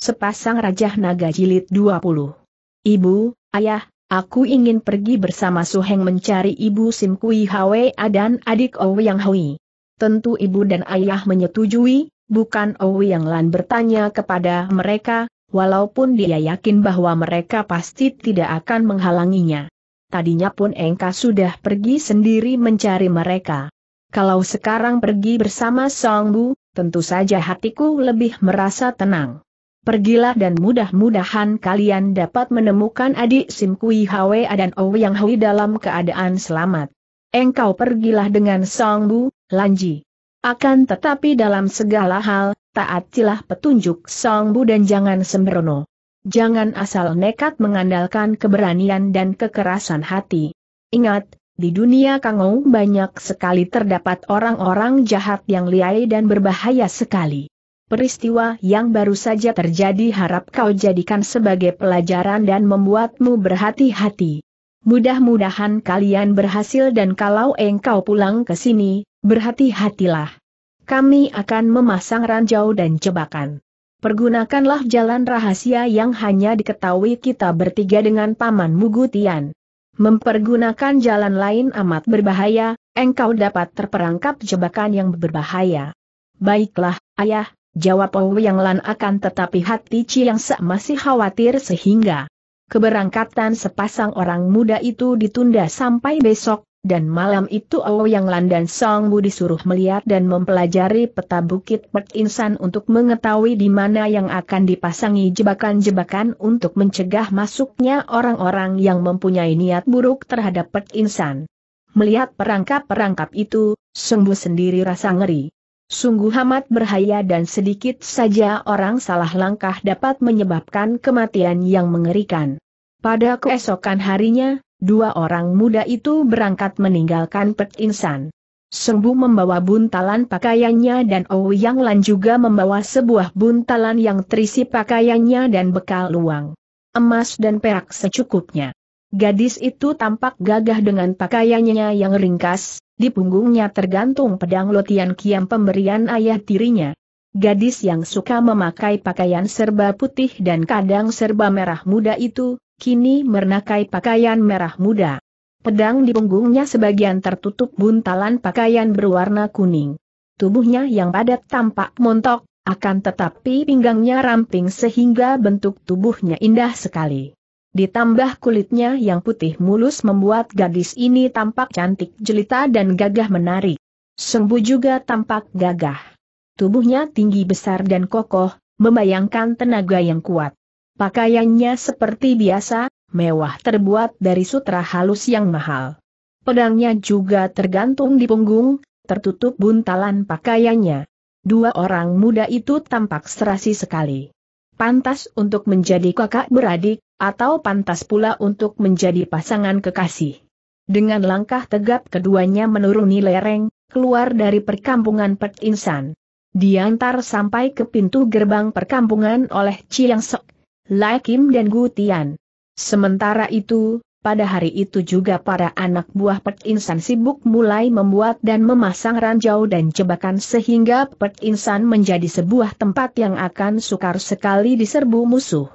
Sepasang Raja Naga Jilid 20. Ibu, ayah, aku ingin pergi bersama Suheng mencari ibu Sim Kui Hwe dan adik yang Hui. Tentu ibu dan ayah menyetujui, bukan yang Lan bertanya kepada mereka, walaupun dia yakin bahwa mereka pasti tidak akan menghalanginya. Tadinya pun Engka sudah pergi sendiri mencari mereka. Kalau sekarang pergi bersama Song Bu, tentu saja hatiku lebih merasa tenang. Pergilah dan mudah-mudahan kalian dapat menemukan adik Sim Kui Hwa dan Ouyang Hui dalam keadaan selamat. Engkau pergilah dengan Song Bu, Lanji. Akan tetapi dalam segala hal, taatilah petunjuk Song Bu dan jangan sembrono. Jangan asal nekat mengandalkan keberanian dan kekerasan hati. Ingat, di dunia Kangou banyak sekali terdapat orang-orang jahat yang liai dan berbahaya sekali peristiwa yang baru saja terjadi harap kau jadikan sebagai pelajaran dan membuatmu berhati-hati. Mudah-mudahan kalian berhasil dan kalau engkau pulang ke sini, berhati-hatilah. Kami akan memasang ranjau dan jebakan. Pergunakanlah jalan rahasia yang hanya diketahui kita bertiga dengan Paman Mugutian. Mempergunakan jalan lain amat berbahaya, engkau dapat terperangkap jebakan yang berbahaya. Baiklah, ayah, Jawab Ouyang Lan akan tetapi hati yang se masih khawatir sehingga keberangkatan sepasang orang muda itu ditunda sampai besok, dan malam itu Yang Lan dan Song Bu disuruh melihat dan mempelajari peta Bukit Pek Insan untuk mengetahui di mana yang akan dipasangi jebakan-jebakan untuk mencegah masuknya orang-orang yang mempunyai niat buruk terhadap Pek Insan. Melihat perangkap-perangkap itu, Song Bu sendiri rasa ngeri. Sungguh amat berbahaya dan sedikit saja orang salah langkah dapat menyebabkan kematian yang mengerikan. Pada keesokan harinya, dua orang muda itu berangkat meninggalkan Pek Insan. Sembu membawa buntalan pakaiannya dan Ouyang Lan juga membawa sebuah buntalan yang terisi pakaiannya dan bekal luang. Emas dan perak secukupnya. Gadis itu tampak gagah dengan pakaiannya yang ringkas, di punggungnya tergantung pedang Lotian Kiam pemberian ayah tirinya. Gadis yang suka memakai pakaian serba putih dan kadang serba merah muda itu, kini mernakai pakaian merah muda. Pedang di punggungnya sebagian tertutup buntalan pakaian berwarna kuning. Tubuhnya yang padat tampak montok, akan tetapi pinggangnya ramping sehingga bentuk tubuhnya indah sekali. Ditambah kulitnya yang putih mulus membuat gadis ini tampak cantik jelita dan gagah menarik. Sengbu juga tampak gagah. Tubuhnya tinggi besar dan kokoh, membayangkan tenaga yang kuat. Pakaiannya seperti biasa, mewah terbuat dari sutra halus yang mahal. Pedangnya juga tergantung di punggung, tertutup buntalan pakaiannya. Dua orang muda itu tampak serasi sekali. Pantas untuk menjadi kakak beradik, atau pantas pula untuk menjadi pasangan kekasih. Dengan langkah tegap keduanya menuruni lereng, keluar dari perkampungan Pek Diantar sampai ke pintu gerbang perkampungan oleh Chiang Sok, Lai Kim dan Gu Tian. Sementara itu, pada hari itu juga para anak buah Pet sibuk mulai membuat dan memasang ranjau dan jebakan sehingga Pet menjadi sebuah tempat yang akan sukar sekali diserbu musuh.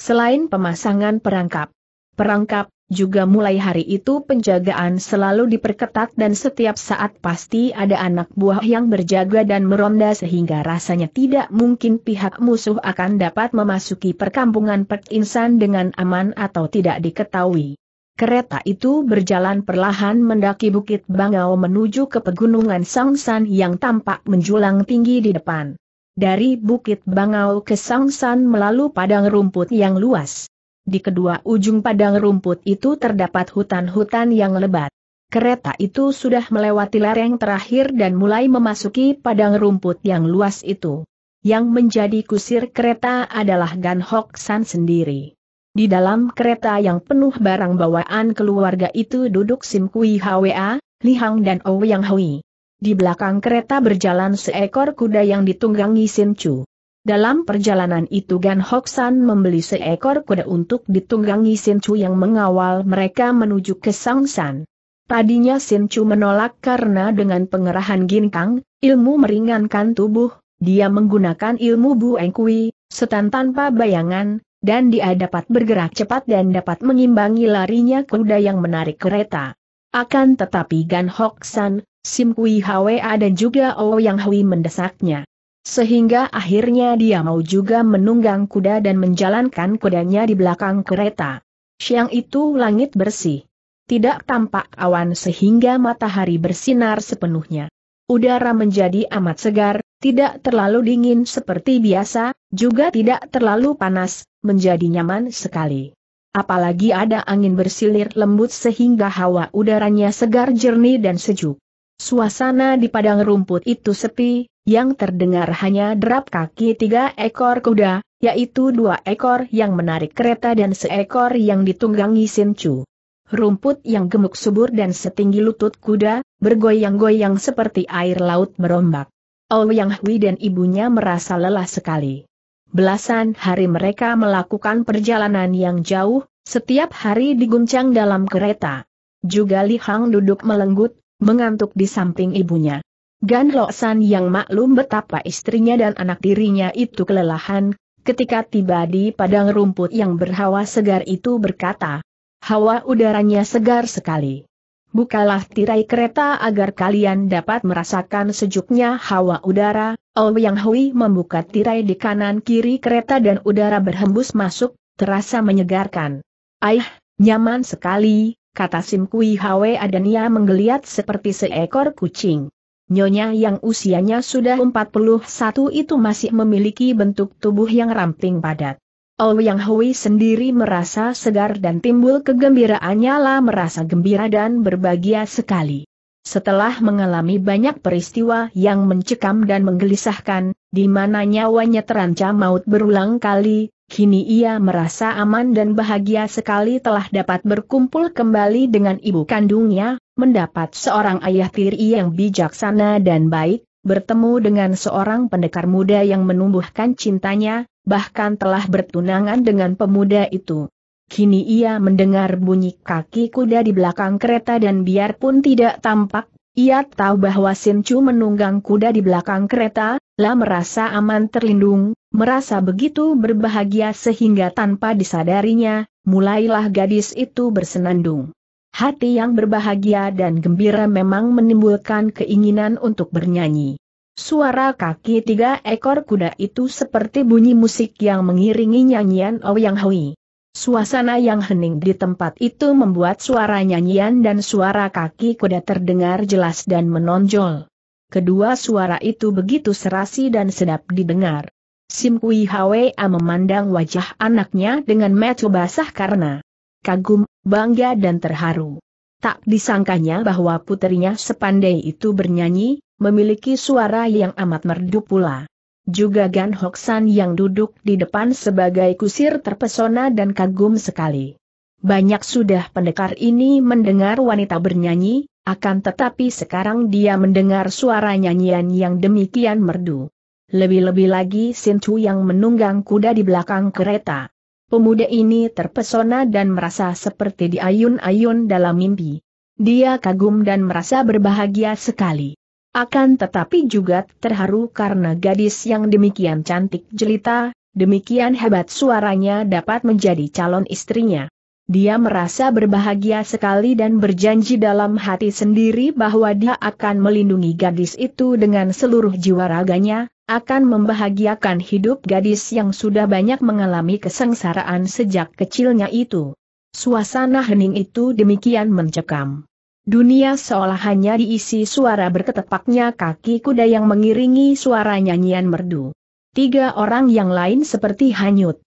Selain pemasangan perangkap, perangkap juga mulai hari itu penjagaan selalu diperketat dan setiap saat pasti ada anak buah yang berjaga dan meronda sehingga rasanya tidak mungkin pihak musuh akan dapat memasuki perkampungan Pek Insan dengan aman atau tidak diketahui. Kereta itu berjalan perlahan mendaki Bukit Bangau menuju ke pegunungan Sangsan yang tampak menjulang tinggi di depan dari Bukit Bangau ke Sangsan melalui padang rumput yang luas. Di kedua ujung padang rumput itu terdapat hutan-hutan yang lebat. Kereta itu sudah melewati lereng terakhir dan mulai memasuki padang rumput yang luas itu. Yang menjadi kusir kereta adalah Gan Hok San sendiri. Di dalam kereta yang penuh barang bawaan keluarga itu duduk Sim Kui Hwa, Li Hang dan Ouyang Hui. Di belakang kereta berjalan seekor kuda yang ditunggangi Sin Chu. Dalam perjalanan itu Gan San membeli seekor kuda untuk ditunggangi Sin Chu yang mengawal mereka menuju ke Sangsan. Tadinya Sin Chu menolak karena dengan pengerahan ginkang, ilmu meringankan tubuh, dia menggunakan ilmu Eng Kui, setan tanpa bayangan, dan dia dapat bergerak cepat dan dapat mengimbangi larinya kuda yang menarik kereta. Akan tetapi Gan San Sim Kui Hwa dan juga oh yang Hui mendesaknya. Sehingga akhirnya dia mau juga menunggang kuda dan menjalankan kudanya di belakang kereta. Siang itu langit bersih. Tidak tampak awan sehingga matahari bersinar sepenuhnya. Udara menjadi amat segar, tidak terlalu dingin seperti biasa, juga tidak terlalu panas, menjadi nyaman sekali. Apalagi ada angin bersilir lembut sehingga hawa udaranya segar jernih dan sejuk. Suasana di padang rumput itu sepi, yang terdengar hanya derap kaki tiga ekor kuda, yaitu dua ekor yang menarik kereta dan seekor yang ditunggangi Sincu. Rumput yang gemuk subur dan setinggi lutut kuda, bergoyang-goyang seperti air laut merombak. Ouyang oh Hui dan ibunya merasa lelah sekali. Belasan hari mereka melakukan perjalanan yang jauh, setiap hari diguncang dalam kereta. Juga Li Hang duduk melenggut, mengantuk di samping ibunya. Gan Loksan yang maklum betapa istrinya dan anak dirinya itu kelelahan, ketika tiba di padang rumput yang berhawa segar itu berkata, hawa udaranya segar sekali. Bukalah tirai kereta agar kalian dapat merasakan sejuknya hawa udara, Ouyang Hui membuka tirai di kanan kiri kereta dan udara berhembus masuk, terasa menyegarkan. Aih, nyaman sekali, kata Sim Kui Hwe Adania menggeliat seperti seekor kucing. Nyonya yang usianya sudah 41 itu masih memiliki bentuk tubuh yang ramping padat. Yang Hui sendiri merasa segar dan timbul kegembiraannya lah merasa gembira dan berbahagia sekali. Setelah mengalami banyak peristiwa yang mencekam dan menggelisahkan, di mana nyawanya terancam maut berulang kali, Kini ia merasa aman dan bahagia sekali telah dapat berkumpul kembali dengan ibu kandungnya, mendapat seorang ayah tiri yang bijaksana dan baik, bertemu dengan seorang pendekar muda yang menumbuhkan cintanya, bahkan telah bertunangan dengan pemuda itu. Kini ia mendengar bunyi kaki kuda di belakang kereta dan biarpun tidak tampak, ia tahu bahwa Sinchu menunggang kuda di belakang kereta, La merasa aman terlindung, merasa begitu berbahagia sehingga tanpa disadarinya, mulailah gadis itu bersenandung. Hati yang berbahagia dan gembira memang menimbulkan keinginan untuk bernyanyi. Suara kaki tiga ekor kuda itu seperti bunyi musik yang mengiringi nyanyian Ouyang oh Hui. Suasana yang hening di tempat itu membuat suara nyanyian dan suara kaki kuda terdengar jelas dan menonjol. Kedua suara itu begitu serasi dan sedap didengar. Sim Kui Hwa memandang wajah anaknya dengan mata basah karena kagum, bangga dan terharu. Tak disangkanya bahwa putrinya sepandai itu bernyanyi, memiliki suara yang amat merdu pula. Juga Gan Hoksan yang duduk di depan sebagai kusir terpesona dan kagum sekali. Banyak sudah pendekar ini mendengar wanita bernyanyi, akan tetapi sekarang dia mendengar suara nyanyian yang demikian merdu. Lebih-lebih lagi Chu yang menunggang kuda di belakang kereta. Pemuda ini terpesona dan merasa seperti diayun-ayun dalam mimpi. Dia kagum dan merasa berbahagia sekali. Akan tetapi juga terharu karena gadis yang demikian cantik jelita, demikian hebat suaranya dapat menjadi calon istrinya. Dia merasa berbahagia sekali dan berjanji dalam hati sendiri bahwa dia akan melindungi gadis itu dengan seluruh jiwa raganya, akan membahagiakan hidup gadis yang sudah banyak mengalami kesengsaraan sejak kecilnya itu. Suasana hening itu demikian mencekam. Dunia seolah hanya diisi suara berketepaknya kaki kuda yang mengiringi suara nyanyian merdu. Tiga orang yang lain seperti hanyut.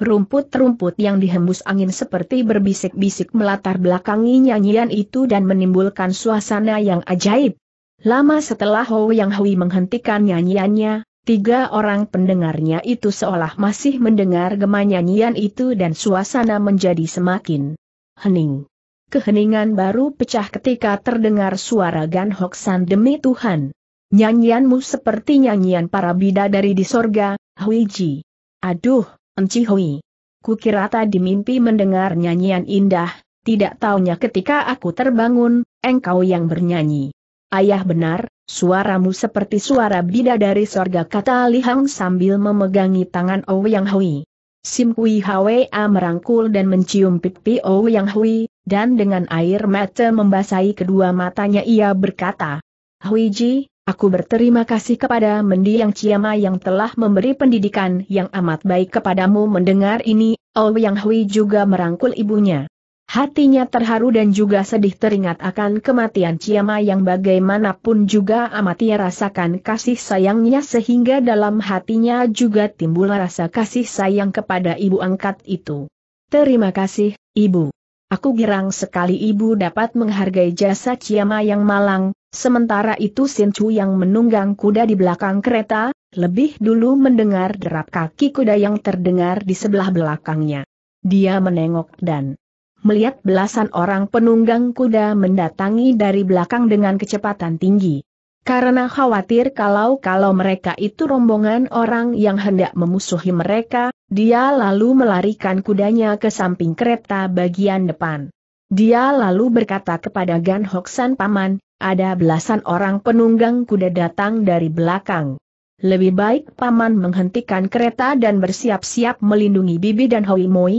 Rumput-rumput yang dihembus angin seperti berbisik-bisik melatar belakangi nyanyian itu dan menimbulkan suasana yang ajaib. Lama setelah Hou Yang Hui menghentikan nyanyiannya, tiga orang pendengarnya itu seolah masih mendengar gema nyanyian itu dan suasana menjadi semakin hening. Keheningan baru pecah ketika terdengar suara Gan Hok San demi Tuhan. Nyanyianmu seperti nyanyian para bidadari di sorga, Hui Ji. Aduh, Encihui. Kukira tadi mimpi mendengar nyanyian indah, tidak taunya ketika aku terbangun, engkau yang bernyanyi. Ayah benar, suaramu seperti suara bidadari sorga kata Lihang sambil memegangi tangan Ouyang Hui. Sim Kui Hwa merangkul dan mencium pipi Ouyang Hui, dan dengan air mata membasahi kedua matanya ia berkata, Hui Ji, Aku berterima kasih kepada mendiang Ciamai yang telah memberi pendidikan yang amat baik kepadamu mendengar ini, Oh Yang Hui juga merangkul ibunya. Hatinya terharu dan juga sedih teringat akan kematian Ciama yang bagaimanapun juga amat ia rasakan kasih sayangnya sehingga dalam hatinya juga timbul rasa kasih sayang kepada ibu angkat itu. Terima kasih, Ibu. Aku girang sekali ibu dapat menghargai jasa Ciama yang malang, sementara itu Sincu yang menunggang kuda di belakang kereta, lebih dulu mendengar derap kaki kuda yang terdengar di sebelah belakangnya. Dia menengok dan melihat belasan orang penunggang kuda mendatangi dari belakang dengan kecepatan tinggi. Karena khawatir kalau-kalau mereka itu rombongan orang yang hendak memusuhi mereka, dia lalu melarikan kudanya ke samping kereta bagian depan. Dia lalu berkata kepada Gan Hoksan Paman, ada belasan orang penunggang kuda datang dari belakang. Lebih baik Paman menghentikan kereta dan bersiap-siap melindungi Bibi dan Hoi Moi,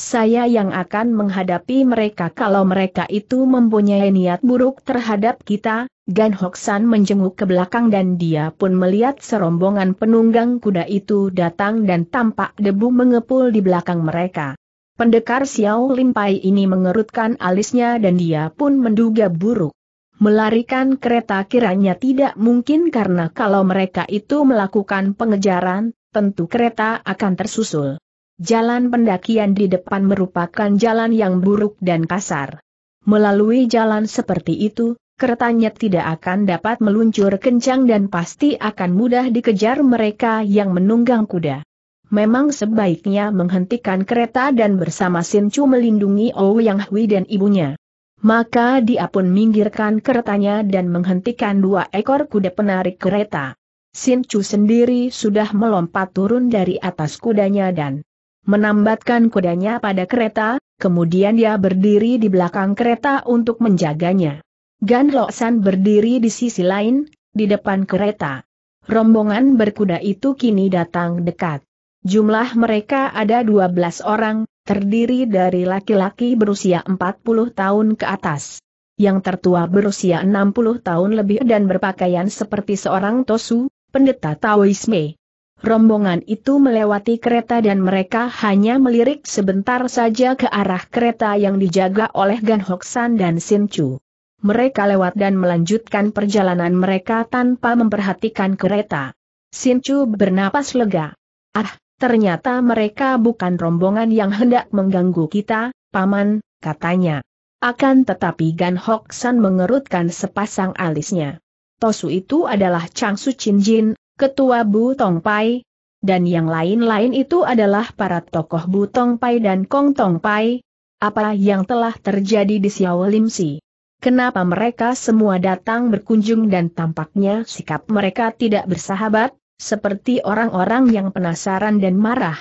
saya yang akan menghadapi mereka kalau mereka itu mempunyai niat buruk terhadap kita, Gan Hoksan menjenguk ke belakang dan dia pun melihat serombongan penunggang kuda itu datang dan tampak debu mengepul di belakang mereka. Pendekar Xiao Limpai ini mengerutkan alisnya dan dia pun menduga buruk. Melarikan kereta kiranya tidak mungkin karena kalau mereka itu melakukan pengejaran, tentu kereta akan tersusul. Jalan pendakian di depan merupakan jalan yang buruk dan kasar. Melalui jalan seperti itu, keretanya tidak akan dapat meluncur kencang dan pasti akan mudah dikejar mereka yang menunggang kuda. Memang sebaiknya menghentikan kereta dan bersama Sinchu melindungi Yang Hui dan ibunya. Maka dia pun minggirkan keretanya dan menghentikan dua ekor kuda penarik kereta. Sin Chu sendiri sudah melompat turun dari atas kudanya dan menambatkan kudanya pada kereta, kemudian dia berdiri di belakang kereta untuk menjaganya. Gan Loksan berdiri di sisi lain, di depan kereta. Rombongan berkuda itu kini datang dekat. Jumlah mereka ada 12 orang, terdiri dari laki-laki berusia 40 tahun ke atas. Yang tertua berusia 60 tahun lebih dan berpakaian seperti seorang tosu, pendeta Taoisme rombongan itu melewati kereta dan mereka hanya melirik sebentar saja ke arah kereta yang dijaga oleh Gan Hoksan dan Sin Chu. Mereka lewat dan melanjutkan perjalanan mereka tanpa memperhatikan kereta. Sin Chu bernapas lega. Ah, ternyata mereka bukan rombongan yang hendak mengganggu kita, paman, katanya. Akan tetapi Gan Hoksan mengerutkan sepasang alisnya. Tosu itu adalah Chang Su Chin Jin, Ketua Bu Tong Pai, dan yang lain-lain itu adalah para tokoh Bu Tong Pai dan Kong Tong Pai, apa yang telah terjadi di Xiao Lim Si. Kenapa mereka semua datang berkunjung dan tampaknya sikap mereka tidak bersahabat, seperti orang-orang yang penasaran dan marah.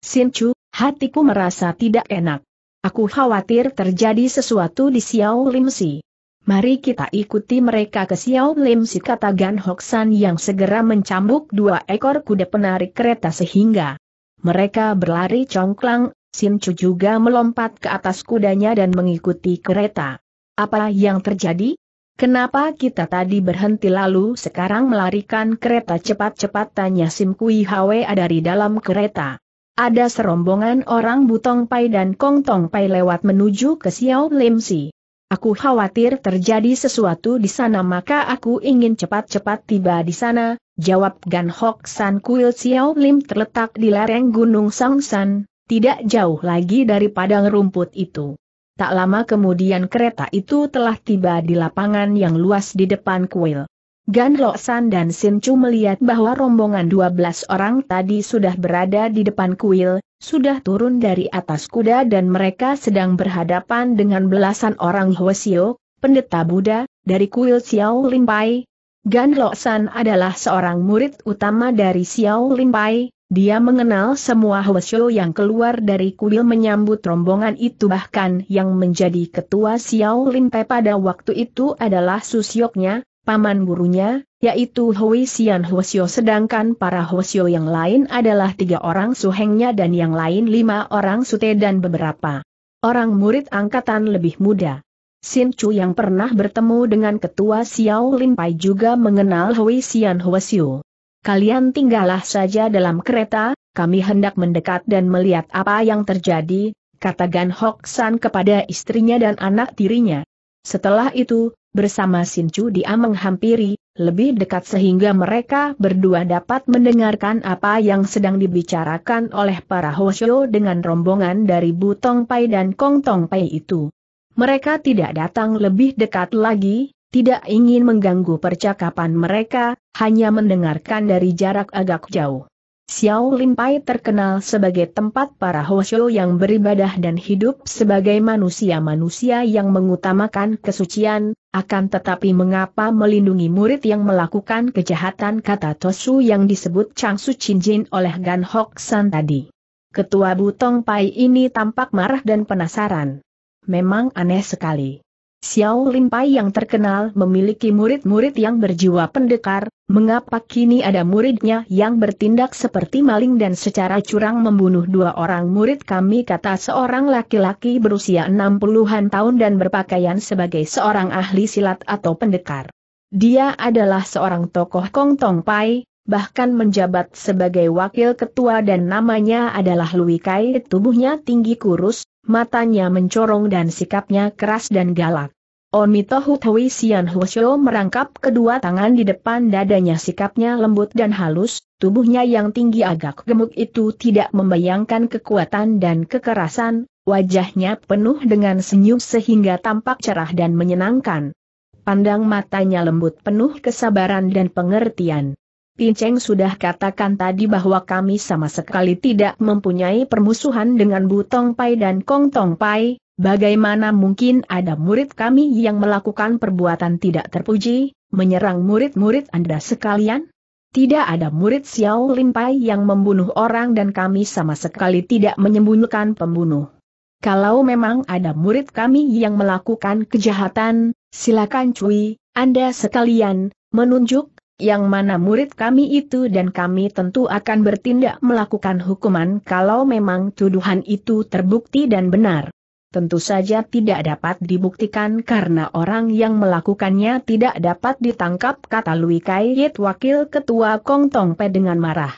Sin Chu, hatiku merasa tidak enak. Aku khawatir terjadi sesuatu di Xiao Lim Si. Mari kita ikuti mereka ke Xiao Lim si kata Gan Hoksan yang segera mencambuk dua ekor kuda penarik kereta sehingga mereka berlari congklang, Sim Chu juga melompat ke atas kudanya dan mengikuti kereta. Apa yang terjadi? Kenapa kita tadi berhenti lalu sekarang melarikan kereta cepat-cepat tanya Sim Kui Hwa dari dalam kereta. Ada serombongan orang Butong Pai dan Kong Tong Pai lewat menuju ke Xiao Lim Si. Aku khawatir terjadi sesuatu di sana maka aku ingin cepat-cepat tiba di sana, jawab Gan Hok San Kuil Xiao Lim terletak di lereng Gunung Sangsan, tidak jauh lagi dari padang rumput itu. Tak lama kemudian kereta itu telah tiba di lapangan yang luas di depan kuil. Gan Lok San dan Sin Chu melihat bahwa rombongan 12 orang tadi sudah berada di depan kuil, sudah turun dari atas kuda dan mereka sedang berhadapan dengan belasan orang Hwasio, pendeta Buddha, dari kuil Xiao Limpai. Gan Lo San adalah seorang murid utama dari Xiao Limpai, dia mengenal semua Hwasio yang keluar dari kuil menyambut rombongan itu bahkan yang menjadi ketua Xiao Limpai pada waktu itu adalah susyoknya, paman gurunya, yaitu Hui Xian Hwasyo sedangkan para Hwasyo yang lain adalah tiga orang suhengnya dan yang lain lima orang sute dan beberapa orang murid angkatan lebih muda. Sin Chu yang pernah bertemu dengan ketua Xiao Lin Pai juga mengenal Hui Xian Hwasyo. Kalian tinggallah saja dalam kereta, kami hendak mendekat dan melihat apa yang terjadi, kata Gan Hok San kepada istrinya dan anak tirinya. Setelah itu, Bersama Sincu dia menghampiri, lebih dekat sehingga mereka berdua dapat mendengarkan apa yang sedang dibicarakan oleh para Hoshio dengan rombongan dari Butong Pai dan Kong Tong Pai itu. Mereka tidak datang lebih dekat lagi, tidak ingin mengganggu percakapan mereka, hanya mendengarkan dari jarak agak jauh. Xiao Limpai terkenal sebagai tempat para Hosyo yang beribadah dan hidup sebagai manusia-manusia yang mengutamakan kesucian, akan tetapi mengapa melindungi murid yang melakukan kejahatan kata Tosu yang disebut Changsu Chinjin oleh Gan Hok San tadi. Ketua Butong Pai ini tampak marah dan penasaran. Memang aneh sekali. Xiao Limpai yang terkenal memiliki murid-murid yang berjiwa pendekar, mengapa kini ada muridnya yang bertindak seperti maling dan secara curang membunuh dua orang murid kami kata seorang laki-laki berusia 60-an tahun dan berpakaian sebagai seorang ahli silat atau pendekar. Dia adalah seorang tokoh Kong Tong Pai, bahkan menjabat sebagai wakil ketua dan namanya adalah Lui Kai tubuhnya tinggi kurus, matanya mencorong dan sikapnya keras dan galak. Omitohu Tui Sian Huosyo merangkap kedua tangan di depan dadanya sikapnya lembut dan halus, tubuhnya yang tinggi agak gemuk itu tidak membayangkan kekuatan dan kekerasan, wajahnya penuh dengan senyum sehingga tampak cerah dan menyenangkan. Pandang matanya lembut penuh kesabaran dan pengertian. Pinceng sudah katakan tadi bahwa kami sama sekali tidak mempunyai permusuhan dengan Butong Pai dan Kong Tong Pai, bagaimana mungkin ada murid kami yang melakukan perbuatan tidak terpuji, menyerang murid-murid Anda sekalian? Tidak ada murid Xiao Lin Pai yang membunuh orang dan kami sama sekali tidak menyembunyikan pembunuh. Kalau memang ada murid kami yang melakukan kejahatan, silakan cuy, Anda sekalian, menunjuk yang mana murid kami itu dan kami tentu akan bertindak melakukan hukuman kalau memang tuduhan itu terbukti dan benar. Tentu saja tidak dapat dibuktikan karena orang yang melakukannya tidak dapat ditangkap kata Lui Kai wakil ketua Kong Tong Pe dengan marah.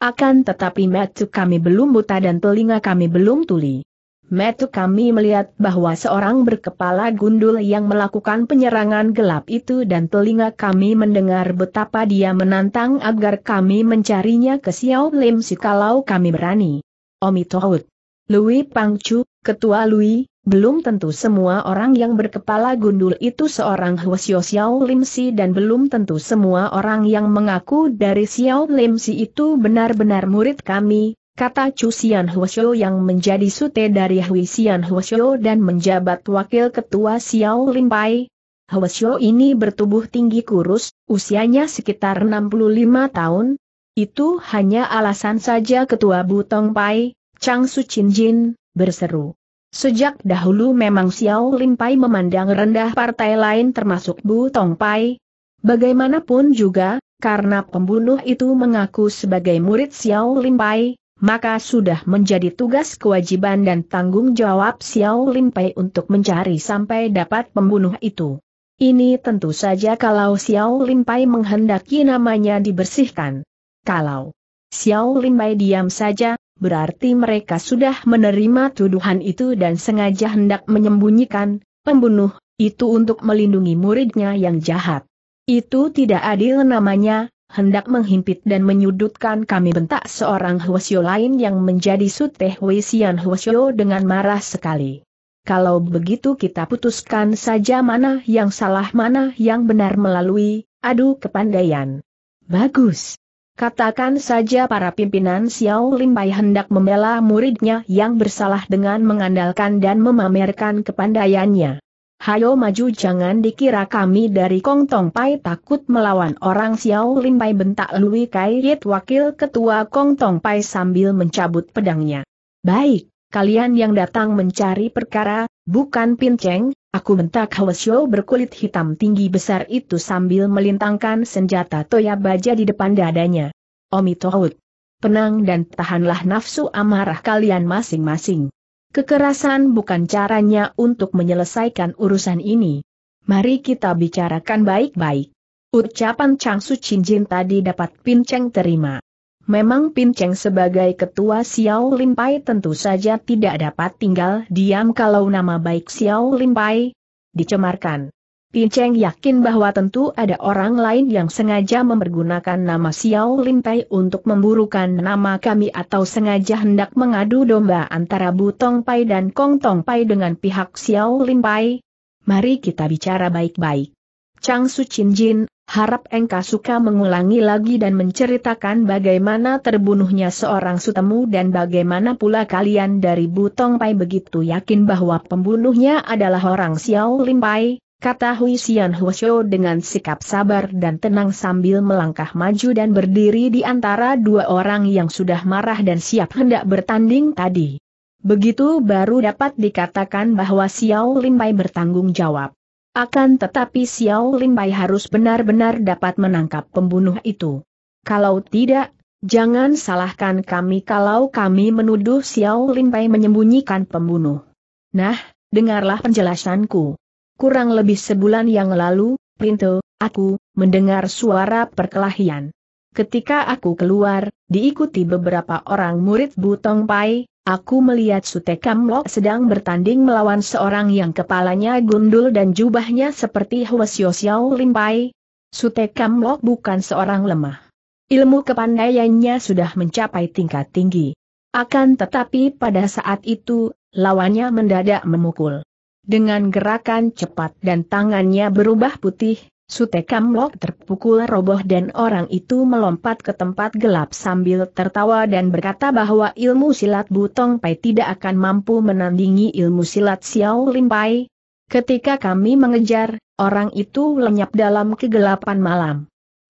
Akan tetapi mata kami belum buta dan telinga kami belum tuli metu kami melihat bahwa seorang berkepala gundul yang melakukan penyerangan gelap itu dan telinga kami mendengar betapa dia menantang agar kami mencarinya ke Xiao Lim si kalau kami berani. Omitohut. Lui Pangcu, Ketua Lui, belum tentu semua orang yang berkepala gundul itu seorang Hwasyo Xiao Si dan belum tentu semua orang yang mengaku dari Xiao Lim Si itu benar-benar murid kami, kata Cusian Huosyo yang menjadi sute dari Hui Xian Huosyo dan menjabat wakil ketua Xiao Limpai. Huosyo ini bertubuh tinggi kurus, usianya sekitar 65 tahun. Itu hanya alasan saja ketua Butong Pai, Chang Su Chin Jin, berseru. Sejak dahulu memang Xiao Limpai memandang rendah partai lain termasuk Butong Pai. Bagaimanapun juga, karena pembunuh itu mengaku sebagai murid Xiao Limpai, maka sudah menjadi tugas kewajiban dan tanggung jawab Xiao Lin Pei untuk mencari sampai dapat pembunuh itu. Ini tentu saja kalau Xiao Lin Pei menghendaki namanya dibersihkan. Kalau Xiao Lin Pei diam saja, berarti mereka sudah menerima tuduhan itu dan sengaja hendak menyembunyikan pembunuh itu untuk melindungi muridnya yang jahat. Itu tidak adil namanya, hendak menghimpit dan menyudutkan kami bentak seorang Huasyo lain yang menjadi Suteh Sian Huasyo dengan marah sekali. Kalau begitu kita putuskan saja mana yang salah mana yang benar melalui, aduh kepandaian. Bagus. Katakan saja para pimpinan Xiao Limpai hendak membela muridnya yang bersalah dengan mengandalkan dan memamerkan kepandaiannya hayo maju jangan dikira kami dari Kong Tong Pai takut melawan orang Xiao Lin Pai bentak Lui Kai Yet wakil ketua Kong Tong Pai sambil mencabut pedangnya. Baik, kalian yang datang mencari perkara, bukan pinceng, aku bentak Xiao berkulit hitam tinggi besar itu sambil melintangkan senjata toya baja di depan dadanya. Omitohut. Penang dan tahanlah nafsu amarah kalian masing-masing. Kekerasan bukan caranya untuk menyelesaikan urusan ini. Mari kita bicarakan baik-baik. Ucapan Chang Su Jin tadi dapat Pin Cheng terima. Memang Pin Cheng sebagai ketua Xiao Lin Pai tentu saja tidak dapat tinggal diam kalau nama baik Xiao Lin Pai dicemarkan. Pinceng yakin bahwa tentu ada orang lain yang sengaja mempergunakan nama Xiao Limpai untuk memburukan nama kami atau sengaja hendak mengadu domba antara Bu Tong Pai dan Kong Tong Pai dengan pihak Xiao Pai. Mari kita bicara baik-baik. Chang Su Chin Jin, harap engkau suka mengulangi lagi dan menceritakan bagaimana terbunuhnya seorang sutemu dan bagaimana pula kalian dari Bu Tong Pai begitu yakin bahwa pembunuhnya adalah orang Xiao Pai kata Hui Xian Huo dengan sikap sabar dan tenang sambil melangkah maju dan berdiri di antara dua orang yang sudah marah dan siap hendak bertanding tadi. Begitu baru dapat dikatakan bahwa Xiao Limbai bertanggung jawab. Akan tetapi Xiao Limbai harus benar-benar dapat menangkap pembunuh itu. Kalau tidak, jangan salahkan kami kalau kami menuduh Xiao Limbai menyembunyikan pembunuh. Nah, dengarlah penjelasanku. Kurang lebih sebulan yang lalu, Pinto, aku, mendengar suara perkelahian. Ketika aku keluar, diikuti beberapa orang murid Butong Pai, aku melihat Sutekam Lok sedang bertanding melawan seorang yang kepalanya gundul dan jubahnya seperti Hwasyo Xiao Lim Pai. Sutekam Lok bukan seorang lemah. Ilmu kepandaiannya sudah mencapai tingkat tinggi. Akan tetapi pada saat itu, lawannya mendadak memukul. Dengan gerakan cepat dan tangannya berubah putih, Sutekamlok Kamlok terpukul roboh dan orang itu melompat ke tempat gelap sambil tertawa dan berkata bahwa ilmu silat Butong Pai tidak akan mampu menandingi ilmu silat Xiao Lim Pai. Ketika kami mengejar, orang itu lenyap dalam kegelapan malam.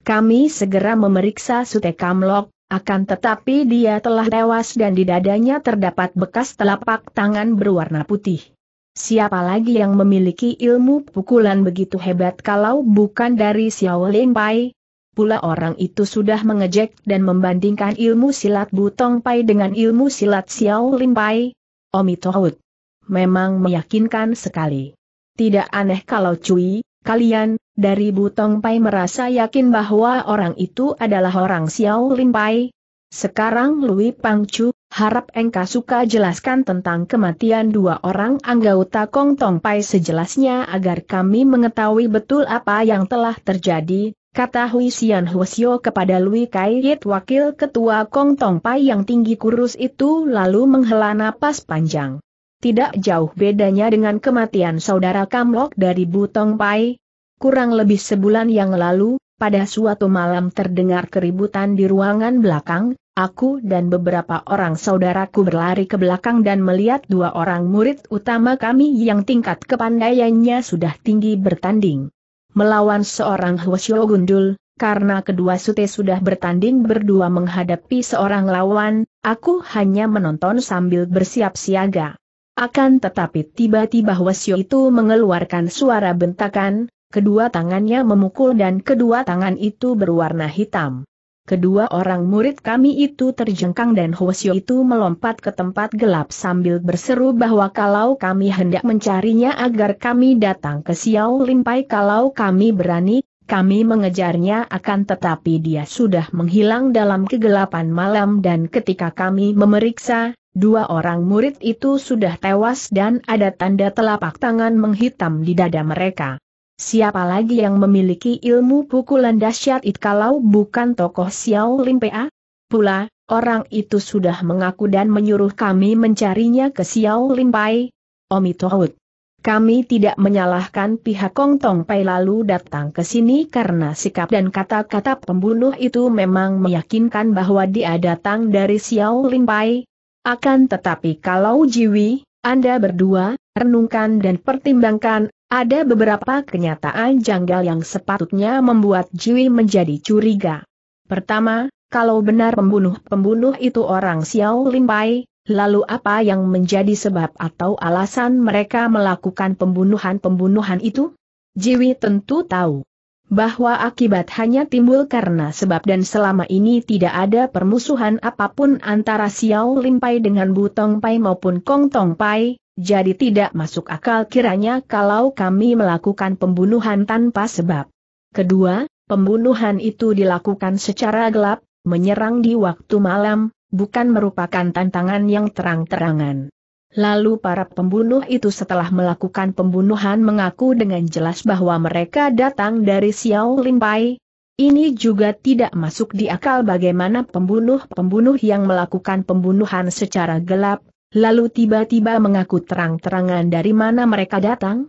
Kami segera memeriksa Sutekamlok, Kamlok, akan tetapi dia telah tewas dan di dadanya terdapat bekas telapak tangan berwarna putih. Siapa lagi yang memiliki ilmu pukulan begitu hebat kalau bukan dari Xiao Lin Pai? Pula orang itu sudah mengejek dan membandingkan ilmu silat Butong Pai dengan ilmu silat Xiao Lin Pai. Omitohut. Memang meyakinkan sekali. Tidak aneh kalau Cui, kalian, dari Butong Pai merasa yakin bahwa orang itu adalah orang Xiao Lin Pai. Sekarang Lui Pangcu, harap engkau suka jelaskan tentang kematian dua orang anggota Kong Tong Pai sejelasnya agar kami mengetahui betul apa yang telah terjadi, kata Hui Xian Huosyo kepada Lui Kai Yit wakil ketua Kong Tong Pai yang tinggi kurus itu lalu menghela napas panjang. Tidak jauh bedanya dengan kematian saudara Kamlok dari Butong Pai. Kurang lebih sebulan yang lalu, pada suatu malam terdengar keributan di ruangan belakang, Aku dan beberapa orang saudaraku berlari ke belakang dan melihat dua orang murid utama kami yang tingkat kepandaiannya sudah tinggi bertanding. Melawan seorang Hwasyo Gundul, karena kedua sute sudah bertanding berdua menghadapi seorang lawan, aku hanya menonton sambil bersiap siaga. Akan tetapi tiba-tiba Hwasyo itu mengeluarkan suara bentakan, kedua tangannya memukul dan kedua tangan itu berwarna hitam. Kedua orang murid kami itu terjengkang dan Hwasyo itu melompat ke tempat gelap sambil berseru bahwa kalau kami hendak mencarinya agar kami datang ke Xiao Limpai kalau kami berani, kami mengejarnya akan tetapi dia sudah menghilang dalam kegelapan malam dan ketika kami memeriksa, dua orang murid itu sudah tewas dan ada tanda telapak tangan menghitam di dada mereka. Siapa lagi yang memiliki ilmu pukulan dahsyat itu kalau bukan tokoh Xiao Pea? Pula, orang itu sudah mengaku dan menyuruh kami mencarinya ke Xiao Omi Tohut. Kami tidak menyalahkan pihak Kong Tong Pai lalu datang ke sini karena sikap dan kata-kata pembunuh itu memang meyakinkan bahwa dia datang dari Xiao Pai. Akan tetapi kalau Jiwi, Anda berdua, renungkan dan pertimbangkan ada beberapa kenyataan janggal yang sepatutnya membuat Jiwi menjadi curiga. Pertama, kalau benar pembunuh-pembunuh itu orang Xiao Limpai, lalu apa yang menjadi sebab atau alasan mereka melakukan pembunuhan-pembunuhan itu? Jiwi tentu tahu bahwa akibat hanya timbul karena sebab dan selama ini tidak ada permusuhan apapun antara Xiao Limpai dengan Butong Pai maupun Kong Tong Pai, jadi tidak masuk akal kiranya kalau kami melakukan pembunuhan tanpa sebab. Kedua, pembunuhan itu dilakukan secara gelap, menyerang di waktu malam, bukan merupakan tantangan yang terang-terangan. Lalu para pembunuh itu setelah melakukan pembunuhan mengaku dengan jelas bahwa mereka datang dari Xiao Limpai. Ini juga tidak masuk di akal bagaimana pembunuh-pembunuh yang melakukan pembunuhan secara gelap, lalu tiba-tiba mengaku terang-terangan dari mana mereka datang?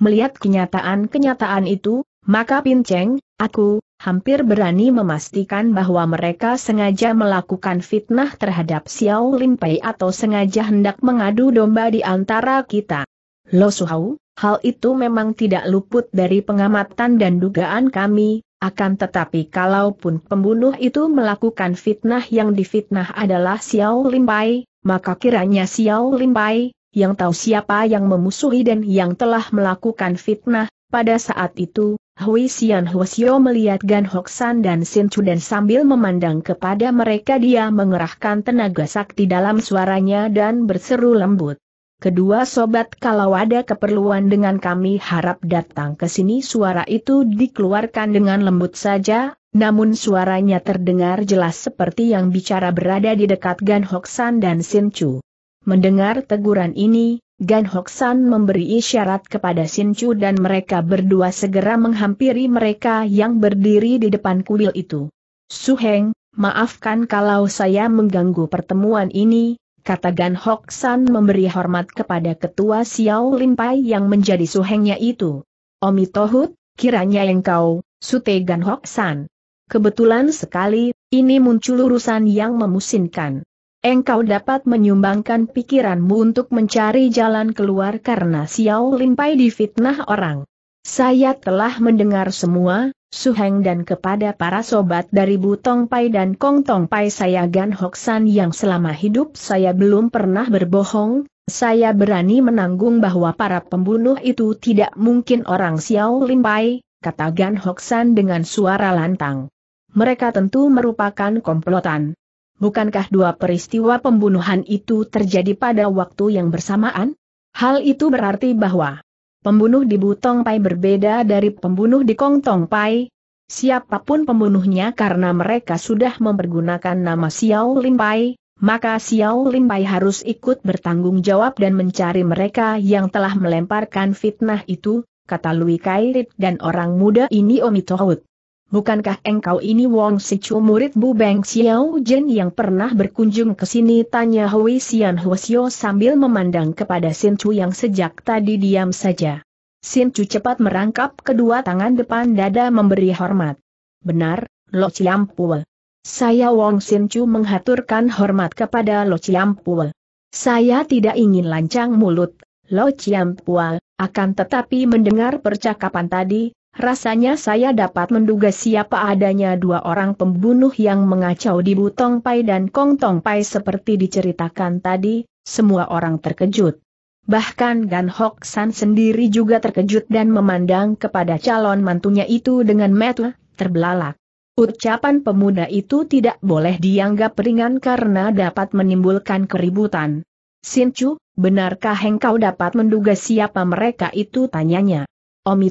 Melihat kenyataan-kenyataan itu, maka Pinceng, aku, hampir berani memastikan bahwa mereka sengaja melakukan fitnah terhadap Xiao Limpei atau sengaja hendak mengadu domba di antara kita. Lo Suhau, hal itu memang tidak luput dari pengamatan dan dugaan kami, akan tetapi kalaupun pembunuh itu melakukan fitnah yang difitnah adalah Xiao Limpai, maka kiranya Xiao Limpai, yang tahu siapa yang memusuhi dan yang telah melakukan fitnah, pada saat itu, Hui Xian Huosio melihat Gan Hoksan dan Sin Chu dan sambil memandang kepada mereka dia mengerahkan tenaga sakti dalam suaranya dan berseru lembut. Kedua sobat kalau ada keperluan dengan kami harap datang ke sini suara itu dikeluarkan dengan lembut saja, namun suaranya terdengar jelas seperti yang bicara berada di dekat Gan Hoksan dan Sin Chu. Mendengar teguran ini, Gan Hoksan memberi isyarat kepada Sin Chu dan mereka berdua segera menghampiri mereka yang berdiri di depan kuil itu. Su Heng, maafkan kalau saya mengganggu pertemuan ini, kata Gan Hoksan memberi hormat kepada ketua Xiao Pai yang menjadi Su Hengnya itu. Omi Tohut, kiranya engkau, Sute Gan Hoksan. San. Kebetulan sekali, ini muncul urusan yang memusinkan. Engkau dapat menyumbangkan pikiranmu untuk mencari jalan keluar karena Xiao Limpai difitnah orang. Saya telah mendengar semua, Su Suheng dan kepada para sobat dari Butong Pai dan Kong Tong Pai saya Gan Hoksan yang selama hidup saya belum pernah berbohong, saya berani menanggung bahwa para pembunuh itu tidak mungkin orang Xiao Limpai, kata Gan Hoksan dengan suara lantang mereka tentu merupakan komplotan. Bukankah dua peristiwa pembunuhan itu terjadi pada waktu yang bersamaan? Hal itu berarti bahwa pembunuh di Butong Pai berbeda dari pembunuh di Kong Tong Pai. Siapapun pembunuhnya karena mereka sudah mempergunakan nama Xiao Lim Pai, maka Xiao Lim Pai harus ikut bertanggung jawab dan mencari mereka yang telah melemparkan fitnah itu, kata Lui Kairit dan orang muda ini Omi Tohut. Bukankah engkau ini Wong Sichu murid Bu Beng Xiao Jin yang pernah berkunjung ke sini? Tanya Hui Xian Huasio sambil memandang kepada Sin Chu yang sejak tadi diam saja. Sin Chu cepat merangkap kedua tangan depan dada memberi hormat. Benar, Lo Chiam Ciampul. Saya Wong Sin Chu menghaturkan hormat kepada Lo Chiam Ciampul. Saya tidak ingin lancang mulut, Lo Chiam Ciampual, akan tetapi mendengar percakapan tadi, Rasanya saya dapat menduga siapa adanya dua orang pembunuh yang mengacau di Butong Pai dan Kong Tong Pai seperti diceritakan tadi, semua orang terkejut. Bahkan Gan Hok San sendiri juga terkejut dan memandang kepada calon mantunya itu dengan metu, terbelalak. Ucapan pemuda itu tidak boleh dianggap ringan karena dapat menimbulkan keributan. Sin Chu, benarkah engkau dapat menduga siapa mereka itu tanyanya? Omi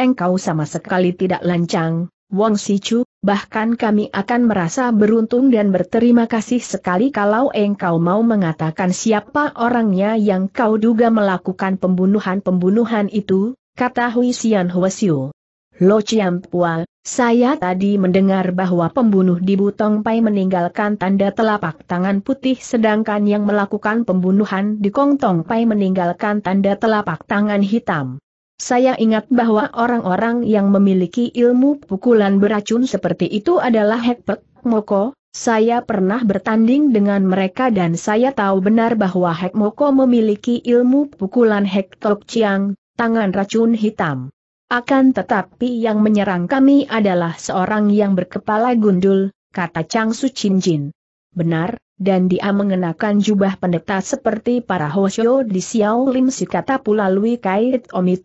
engkau sama sekali tidak lancang, Wong Sichu, bahkan kami akan merasa beruntung dan berterima kasih sekali kalau engkau mau mengatakan siapa orangnya yang kau duga melakukan pembunuhan-pembunuhan itu, kata Hui Xian Huasiu. Lo Chiam Pua, saya tadi mendengar bahwa pembunuh di Butong Pai meninggalkan tanda telapak tangan putih sedangkan yang melakukan pembunuhan di Kong Tong Pai meninggalkan tanda telapak tangan hitam. Saya ingat bahwa orang-orang yang memiliki ilmu pukulan beracun seperti itu adalah Hekpek, Moko, saya pernah bertanding dengan mereka dan saya tahu benar bahwa Hek Moko memiliki ilmu pukulan Hek Tok Chiang, tangan racun hitam. Akan tetapi yang menyerang kami adalah seorang yang berkepala gundul, kata Chang Su Chin Jin. Benar, dan dia mengenakan jubah pendeta seperti para Hoshio di Xiao Lim si kata pula Lui Kait Omi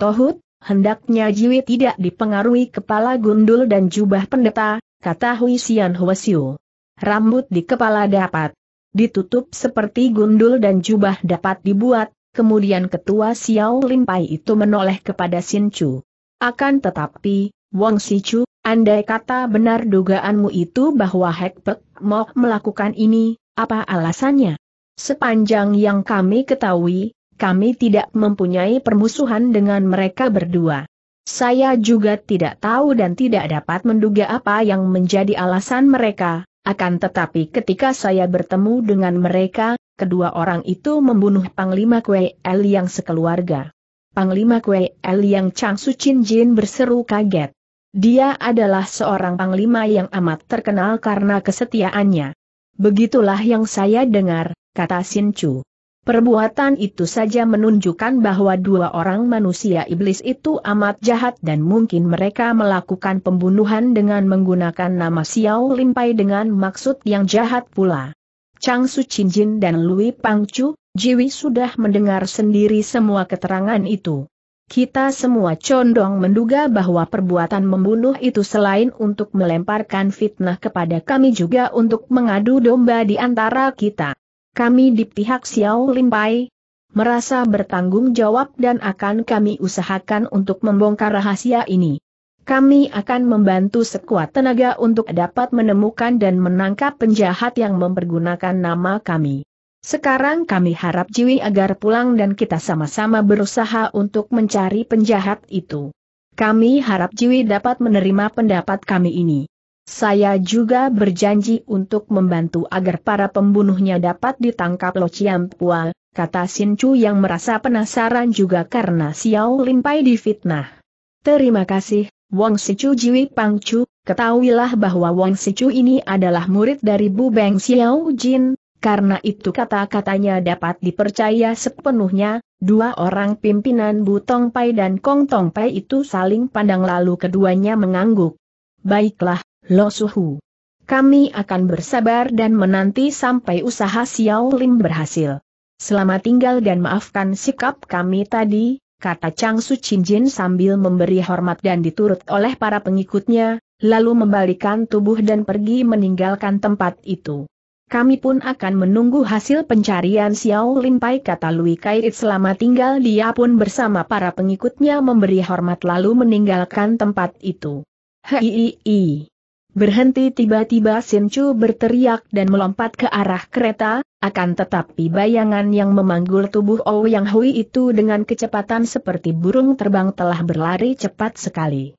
hendaknya Jiwi tidak dipengaruhi kepala gundul dan jubah pendeta, kata Hui Xian Hoshio. Rambut di kepala dapat ditutup seperti gundul dan jubah dapat dibuat, kemudian ketua Xiao Lim Pai itu menoleh kepada Sin Chu. Akan tetapi, Wong Si Chu, Andai kata benar dugaanmu itu bahwa Hekpek mau melakukan ini, apa alasannya? Sepanjang yang kami ketahui, kami tidak mempunyai permusuhan dengan mereka berdua. Saya juga tidak tahu dan tidak dapat menduga apa yang menjadi alasan mereka, akan tetapi ketika saya bertemu dengan mereka, kedua orang itu membunuh Panglima Kuei El yang sekeluarga. Panglima Kuei El yang Chang Su Chin Jin berseru kaget. Dia adalah seorang panglima yang amat terkenal karena kesetiaannya. Begitulah yang saya dengar, kata Sin Chu. Perbuatan itu saja menunjukkan bahwa dua orang manusia iblis itu amat jahat dan mungkin mereka melakukan pembunuhan dengan menggunakan nama Xiao Limpai dengan maksud yang jahat pula. Chang Su Chin Jin dan Lui Pang Chu, Jiwi sudah mendengar sendiri semua keterangan itu. Kita semua condong menduga bahwa perbuatan membunuh itu selain untuk melemparkan fitnah kepada kami juga untuk mengadu domba di antara kita. Kami di pihak Xiao Limpai merasa bertanggung jawab dan akan kami usahakan untuk membongkar rahasia ini. Kami akan membantu sekuat tenaga untuk dapat menemukan dan menangkap penjahat yang mempergunakan nama kami. Sekarang kami harap Jiwi agar pulang dan kita sama-sama berusaha untuk mencari penjahat itu. Kami harap Jiwi dapat menerima pendapat kami ini. Saya juga berjanji untuk membantu agar para pembunuhnya dapat ditangkap Lo Chiam Pual, kata Sin Chu yang merasa penasaran juga karena Xiao Limpai difitnah. Terima kasih, Wong Chu Jiwi Chu. ketahuilah bahwa Wong Chu ini adalah murid dari Bu Beng Xiao Jin, karena itu kata-katanya dapat dipercaya sepenuhnya, dua orang pimpinan Butong Pai dan Kong Tong Pai itu saling pandang lalu keduanya mengangguk. Baiklah, Lo Suhu. Kami akan bersabar dan menanti sampai usaha Xiao Lim berhasil. Selamat tinggal dan maafkan sikap kami tadi, kata Chang Su Chin Jin sambil memberi hormat dan diturut oleh para pengikutnya, lalu membalikan tubuh dan pergi meninggalkan tempat itu. Kami pun akan menunggu hasil pencarian Xiao Lin Pai kata Lui Kai. selama tinggal dia pun bersama para pengikutnya memberi hormat lalu meninggalkan tempat itu. Hei, Berhenti tiba-tiba Chu berteriak dan melompat ke arah kereta, akan tetapi bayangan yang memanggul tubuh Ouyang Hui itu dengan kecepatan seperti burung terbang telah berlari cepat sekali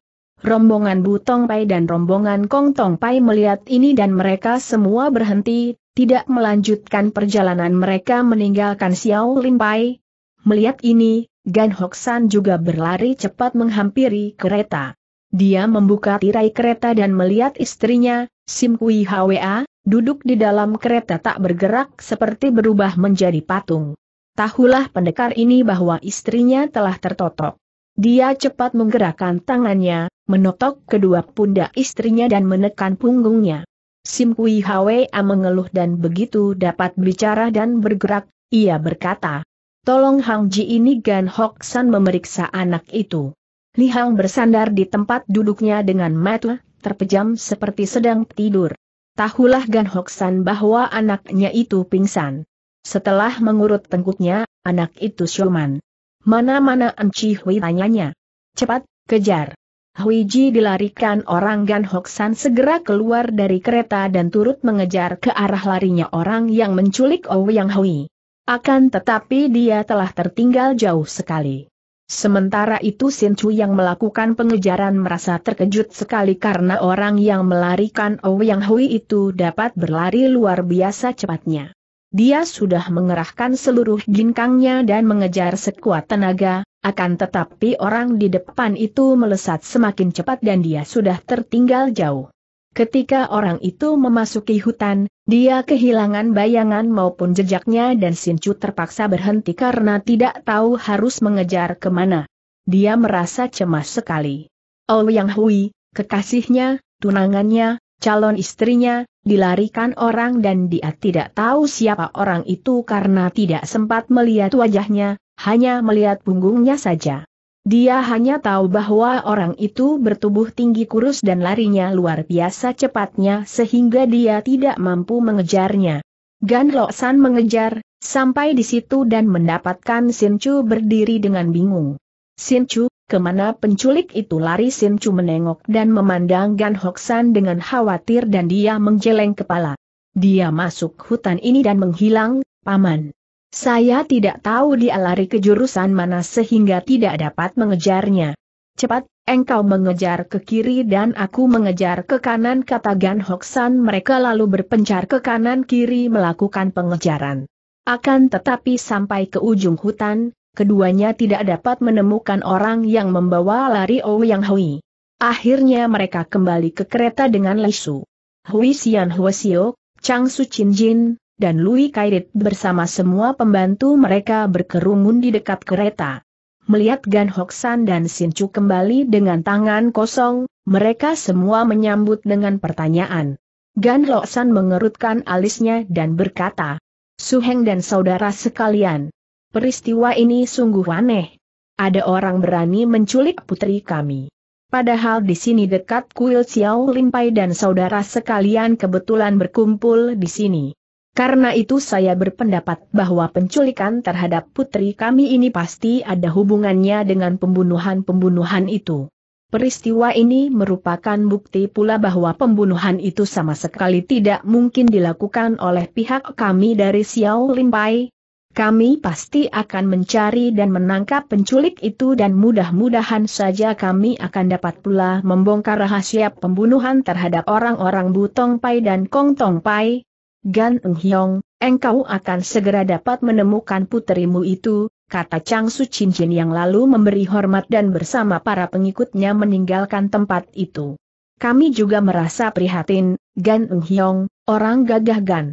rombongan Butong Pai dan rombongan Kong Tong Pai melihat ini dan mereka semua berhenti, tidak melanjutkan perjalanan mereka meninggalkan Xiao Lin Pai. Melihat ini, Gan Hok San juga berlari cepat menghampiri kereta. Dia membuka tirai kereta dan melihat istrinya, Sim Kui Hwa, duduk di dalam kereta tak bergerak seperti berubah menjadi patung. Tahulah pendekar ini bahwa istrinya telah tertotok. Dia cepat menggerakkan tangannya, menotok kedua pundak istrinya dan menekan punggungnya. Sim Kui Hwa mengeluh dan begitu dapat bicara dan bergerak, ia berkata, Tolong Hang Ji ini Gan Hok San memeriksa anak itu. Li Hang bersandar di tempat duduknya dengan mata terpejam seperti sedang tidur. Tahulah Gan Hok San bahwa anaknya itu pingsan. Setelah mengurut tengkuknya, anak itu Shoman. Mana-mana Enci Hui tanyanya. Cepat, kejar. Hui Ji dilarikan orang Gan San segera keluar dari kereta dan turut mengejar ke arah larinya orang yang menculik Ouyang Hui. Akan tetapi dia telah tertinggal jauh sekali. Sementara itu Sin Chu yang melakukan pengejaran merasa terkejut sekali karena orang yang melarikan Ouyang Hui itu dapat berlari luar biasa cepatnya. Dia sudah mengerahkan seluruh ginkangnya dan mengejar sekuat tenaga, akan tetapi orang di depan itu melesat semakin cepat dan dia sudah tertinggal jauh. Ketika orang itu memasuki hutan, dia kehilangan bayangan maupun jejaknya dan Sinchu terpaksa berhenti karena tidak tahu harus mengejar kemana. Dia merasa cemas sekali. Oh Yang Hui, kekasihnya, tunangannya, calon istrinya, dilarikan orang dan dia tidak tahu siapa orang itu karena tidak sempat melihat wajahnya, hanya melihat punggungnya saja. Dia hanya tahu bahwa orang itu bertubuh tinggi kurus dan larinya luar biasa cepatnya sehingga dia tidak mampu mengejarnya. Gan Lo San mengejar, sampai di situ dan mendapatkan Sin Chu berdiri dengan bingung. Sin Chu, Kemana penculik itu lari Sin Chu menengok dan memandang Gan Hoksan dengan khawatir dan dia menjeleng kepala. Dia masuk hutan ini dan menghilang, paman. Saya tidak tahu dia lari ke jurusan mana sehingga tidak dapat mengejarnya. Cepat, engkau mengejar ke kiri dan aku mengejar ke kanan kata Gan Hoksan mereka lalu berpencar ke kanan kiri melakukan pengejaran. Akan tetapi sampai ke ujung hutan, keduanya tidak dapat menemukan orang yang membawa lari Ouyang Hui. Akhirnya mereka kembali ke kereta dengan lesu. Hui Xian Xiao, Chang Su Chin Jin, dan Lui Kairit bersama semua pembantu mereka berkerumun di dekat kereta. Melihat Gan Hoksan dan Chu kembali dengan tangan kosong, mereka semua menyambut dengan pertanyaan. Gan Hoksan mengerutkan alisnya dan berkata, Suheng dan saudara sekalian, Peristiwa ini sungguh aneh. Ada orang berani menculik putri kami. Padahal di sini dekat kuil Xiao Limpai dan saudara sekalian kebetulan berkumpul di sini. Karena itu saya berpendapat bahwa penculikan terhadap putri kami ini pasti ada hubungannya dengan pembunuhan-pembunuhan itu. Peristiwa ini merupakan bukti pula bahwa pembunuhan itu sama sekali tidak mungkin dilakukan oleh pihak kami dari Xiao Limpai, kami pasti akan mencari dan menangkap penculik itu dan mudah-mudahan saja kami akan dapat pula membongkar rahasia pembunuhan terhadap orang-orang Butong Pai dan Kong Tong Pai. Gan Eng Hyong, engkau akan segera dapat menemukan puterimu itu, kata Chang Su Chin Jin yang lalu memberi hormat dan bersama para pengikutnya meninggalkan tempat itu. Kami juga merasa prihatin, Gan Eng Hyong, orang gagah Gan.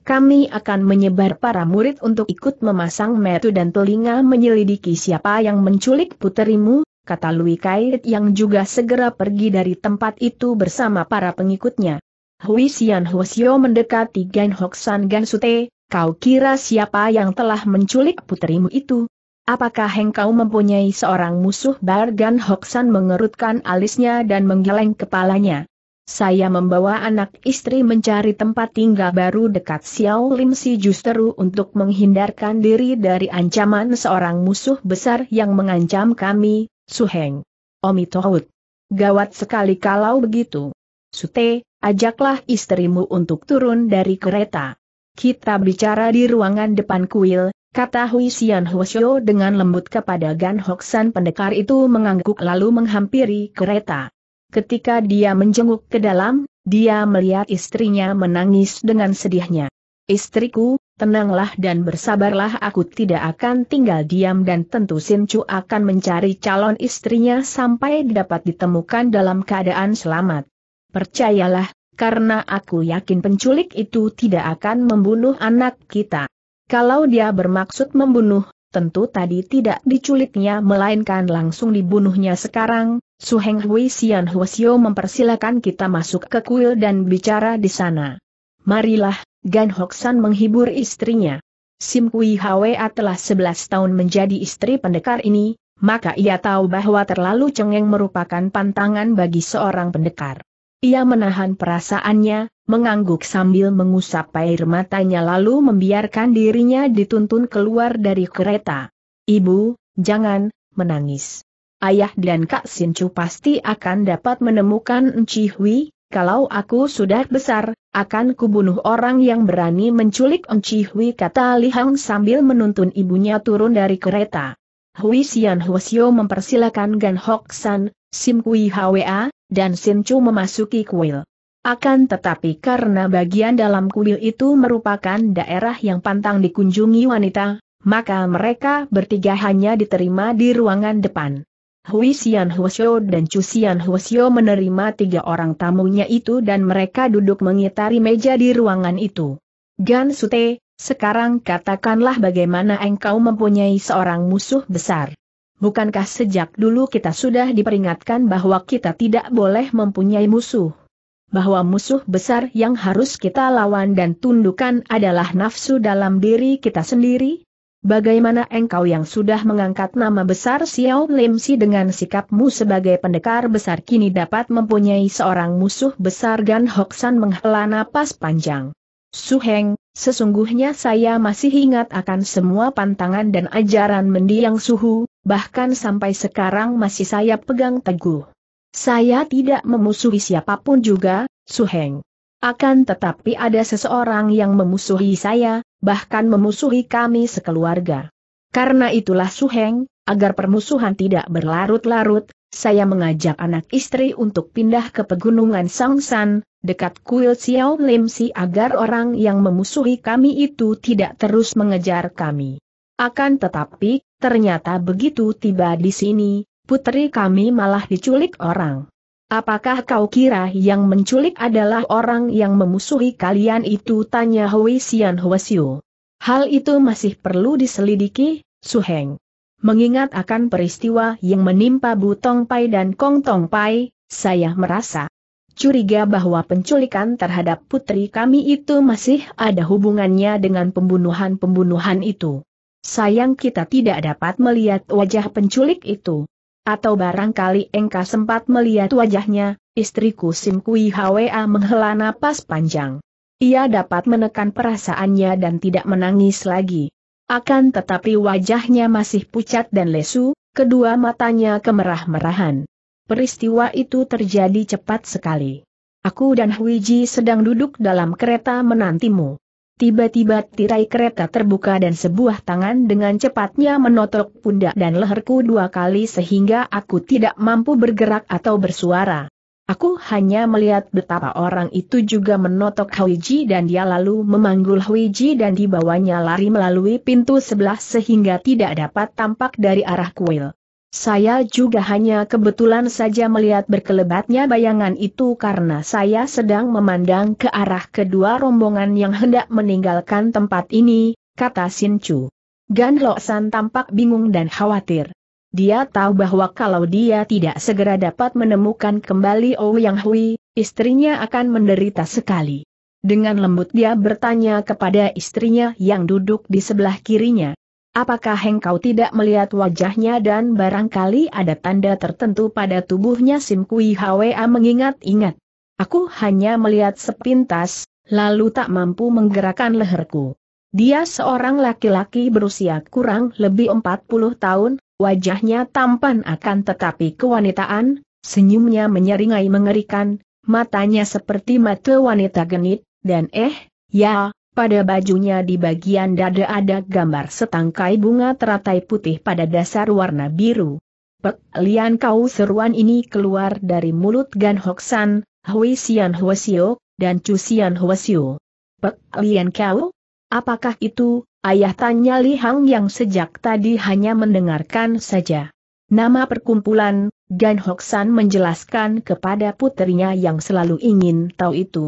Kami akan menyebar para murid untuk ikut memasang metu dan telinga menyelidiki siapa yang menculik puterimu, kata Lui Kait yang juga segera pergi dari tempat itu bersama para pengikutnya. Hui Xian Hwasyo mendekati Gan Hoksan Gan Sute, kau kira siapa yang telah menculik puterimu itu? Apakah engkau mempunyai seorang musuh Bargan Hoksan mengerutkan alisnya dan menggeleng kepalanya? saya membawa anak istri mencari tempat tinggal baru dekat Xiao Lim Si justru untuk menghindarkan diri dari ancaman seorang musuh besar yang mengancam kami, Suheng. Omi Tohut. Gawat sekali kalau begitu. Sute, ajaklah istrimu untuk turun dari kereta. Kita bicara di ruangan depan kuil, kata Hui Xian Hwasyo dengan lembut kepada Gan Hoksan pendekar itu mengangguk lalu menghampiri kereta. Ketika dia menjenguk ke dalam, dia melihat istrinya menangis dengan sedihnya. Istriku, tenanglah dan bersabarlah aku tidak akan tinggal diam dan tentu Chu akan mencari calon istrinya sampai dapat ditemukan dalam keadaan selamat. Percayalah, karena aku yakin penculik itu tidak akan membunuh anak kita. Kalau dia bermaksud membunuh, tentu tadi tidak diculiknya melainkan langsung dibunuhnya sekarang, Su Heng Hui Xian Huosio mempersilakan kita masuk ke kuil dan bicara di sana. Marilah, Gan Hok San menghibur istrinya. Sim Kui Hwa telah 11 tahun menjadi istri pendekar ini, maka ia tahu bahwa terlalu cengeng merupakan pantangan bagi seorang pendekar. Ia menahan perasaannya, mengangguk sambil mengusap air matanya lalu membiarkan dirinya dituntun keluar dari kereta. Ibu, jangan, menangis. Ayah dan Kak Sinchu pasti akan dapat menemukan Enci Hui, kalau aku sudah besar, akan kubunuh orang yang berani menculik Enci Hui kata Li Hang sambil menuntun ibunya turun dari kereta. Hui Xian Huosio mempersilakan Gan Hok San, Sim Kui Hwa, dan Sin Chu memasuki kuil. Akan tetapi karena bagian dalam kuil itu merupakan daerah yang pantang dikunjungi wanita, maka mereka bertiga hanya diterima di ruangan depan. Hui Xian Huosio dan Chu Xian Huosio menerima tiga orang tamunya itu dan mereka duduk mengitari meja di ruangan itu. Gan Sute, sekarang katakanlah bagaimana engkau mempunyai seorang musuh besar. Bukankah sejak dulu kita sudah diperingatkan bahwa kita tidak boleh mempunyai musuh? Bahwa musuh besar yang harus kita lawan dan tundukkan adalah nafsu dalam diri kita sendiri? Bagaimana engkau yang sudah mengangkat nama besar Xiao Lim dengan sikapmu sebagai pendekar besar kini dapat mempunyai seorang musuh besar Gan Hoksan menghela napas panjang. Suheng, sesungguhnya saya masih ingat akan semua pantangan dan ajaran mendiang suhu, bahkan sampai sekarang masih saya pegang teguh. Saya tidak memusuhi siapapun juga, Suheng. Akan tetapi ada seseorang yang memusuhi saya, bahkan memusuhi kami sekeluarga. Karena itulah Suheng, agar permusuhan tidak berlarut-larut, saya mengajak anak istri untuk pindah ke pegunungan Sangsan, dekat kuil Xiao Lim Si agar orang yang memusuhi kami itu tidak terus mengejar kami. Akan tetapi, ternyata begitu tiba di sini, putri kami malah diculik orang. Apakah kau kira yang menculik adalah orang yang memusuhi kalian itu? Tanya Hui Xian Huasiu. Hal itu masih perlu diselidiki, Suheng. Mengingat akan peristiwa yang menimpa Butong Pai dan Kong Tong Pai, saya merasa curiga bahwa penculikan terhadap putri kami itu masih ada hubungannya dengan pembunuhan-pembunuhan itu. Sayang kita tidak dapat melihat wajah penculik itu. Atau barangkali engkau sempat melihat wajahnya, istriku Sim Kui Hwa menghela napas panjang. Ia dapat menekan perasaannya dan tidak menangis lagi. Akan tetapi wajahnya masih pucat dan lesu, kedua matanya kemerah-merahan. Peristiwa itu terjadi cepat sekali. Aku dan Huiji sedang duduk dalam kereta menantimu. Tiba-tiba tirai kereta terbuka dan sebuah tangan dengan cepatnya menotok pundak dan leherku dua kali sehingga aku tidak mampu bergerak atau bersuara. Aku hanya melihat betapa orang itu juga menotok Huiji dan dia lalu memanggul Huiji dan dibawanya lari melalui pintu sebelah sehingga tidak dapat tampak dari arah kuil. Saya juga hanya kebetulan saja melihat berkelebatnya bayangan itu karena saya sedang memandang ke arah kedua rombongan yang hendak meninggalkan tempat ini, kata Sin Chu. Gan Lo San tampak bingung dan khawatir. Dia tahu bahwa kalau dia tidak segera dapat menemukan kembali Ouyang oh Hui, istrinya akan menderita sekali. Dengan lembut dia bertanya kepada istrinya yang duduk di sebelah kirinya, Apakah engkau tidak melihat wajahnya dan barangkali ada tanda tertentu pada tubuhnya Sim Kui Hwa mengingat-ingat. Aku hanya melihat sepintas, lalu tak mampu menggerakkan leherku. Dia seorang laki-laki berusia kurang lebih 40 tahun, wajahnya tampan akan tetapi kewanitaan, senyumnya menyeringai mengerikan, matanya seperti mata wanita genit, dan eh, ya, pada bajunya di bagian dada ada gambar setangkai bunga teratai putih pada dasar warna biru. Pek Lian Kau seruan ini keluar dari mulut Gan Hoksan, Hui Xian Hua dan Chu Xian Hua Xiu. Pek Lian Kau? Apakah itu, ayah tanya Li Hang yang sejak tadi hanya mendengarkan saja. Nama perkumpulan, Gan Hoksan menjelaskan kepada putrinya yang selalu ingin tahu itu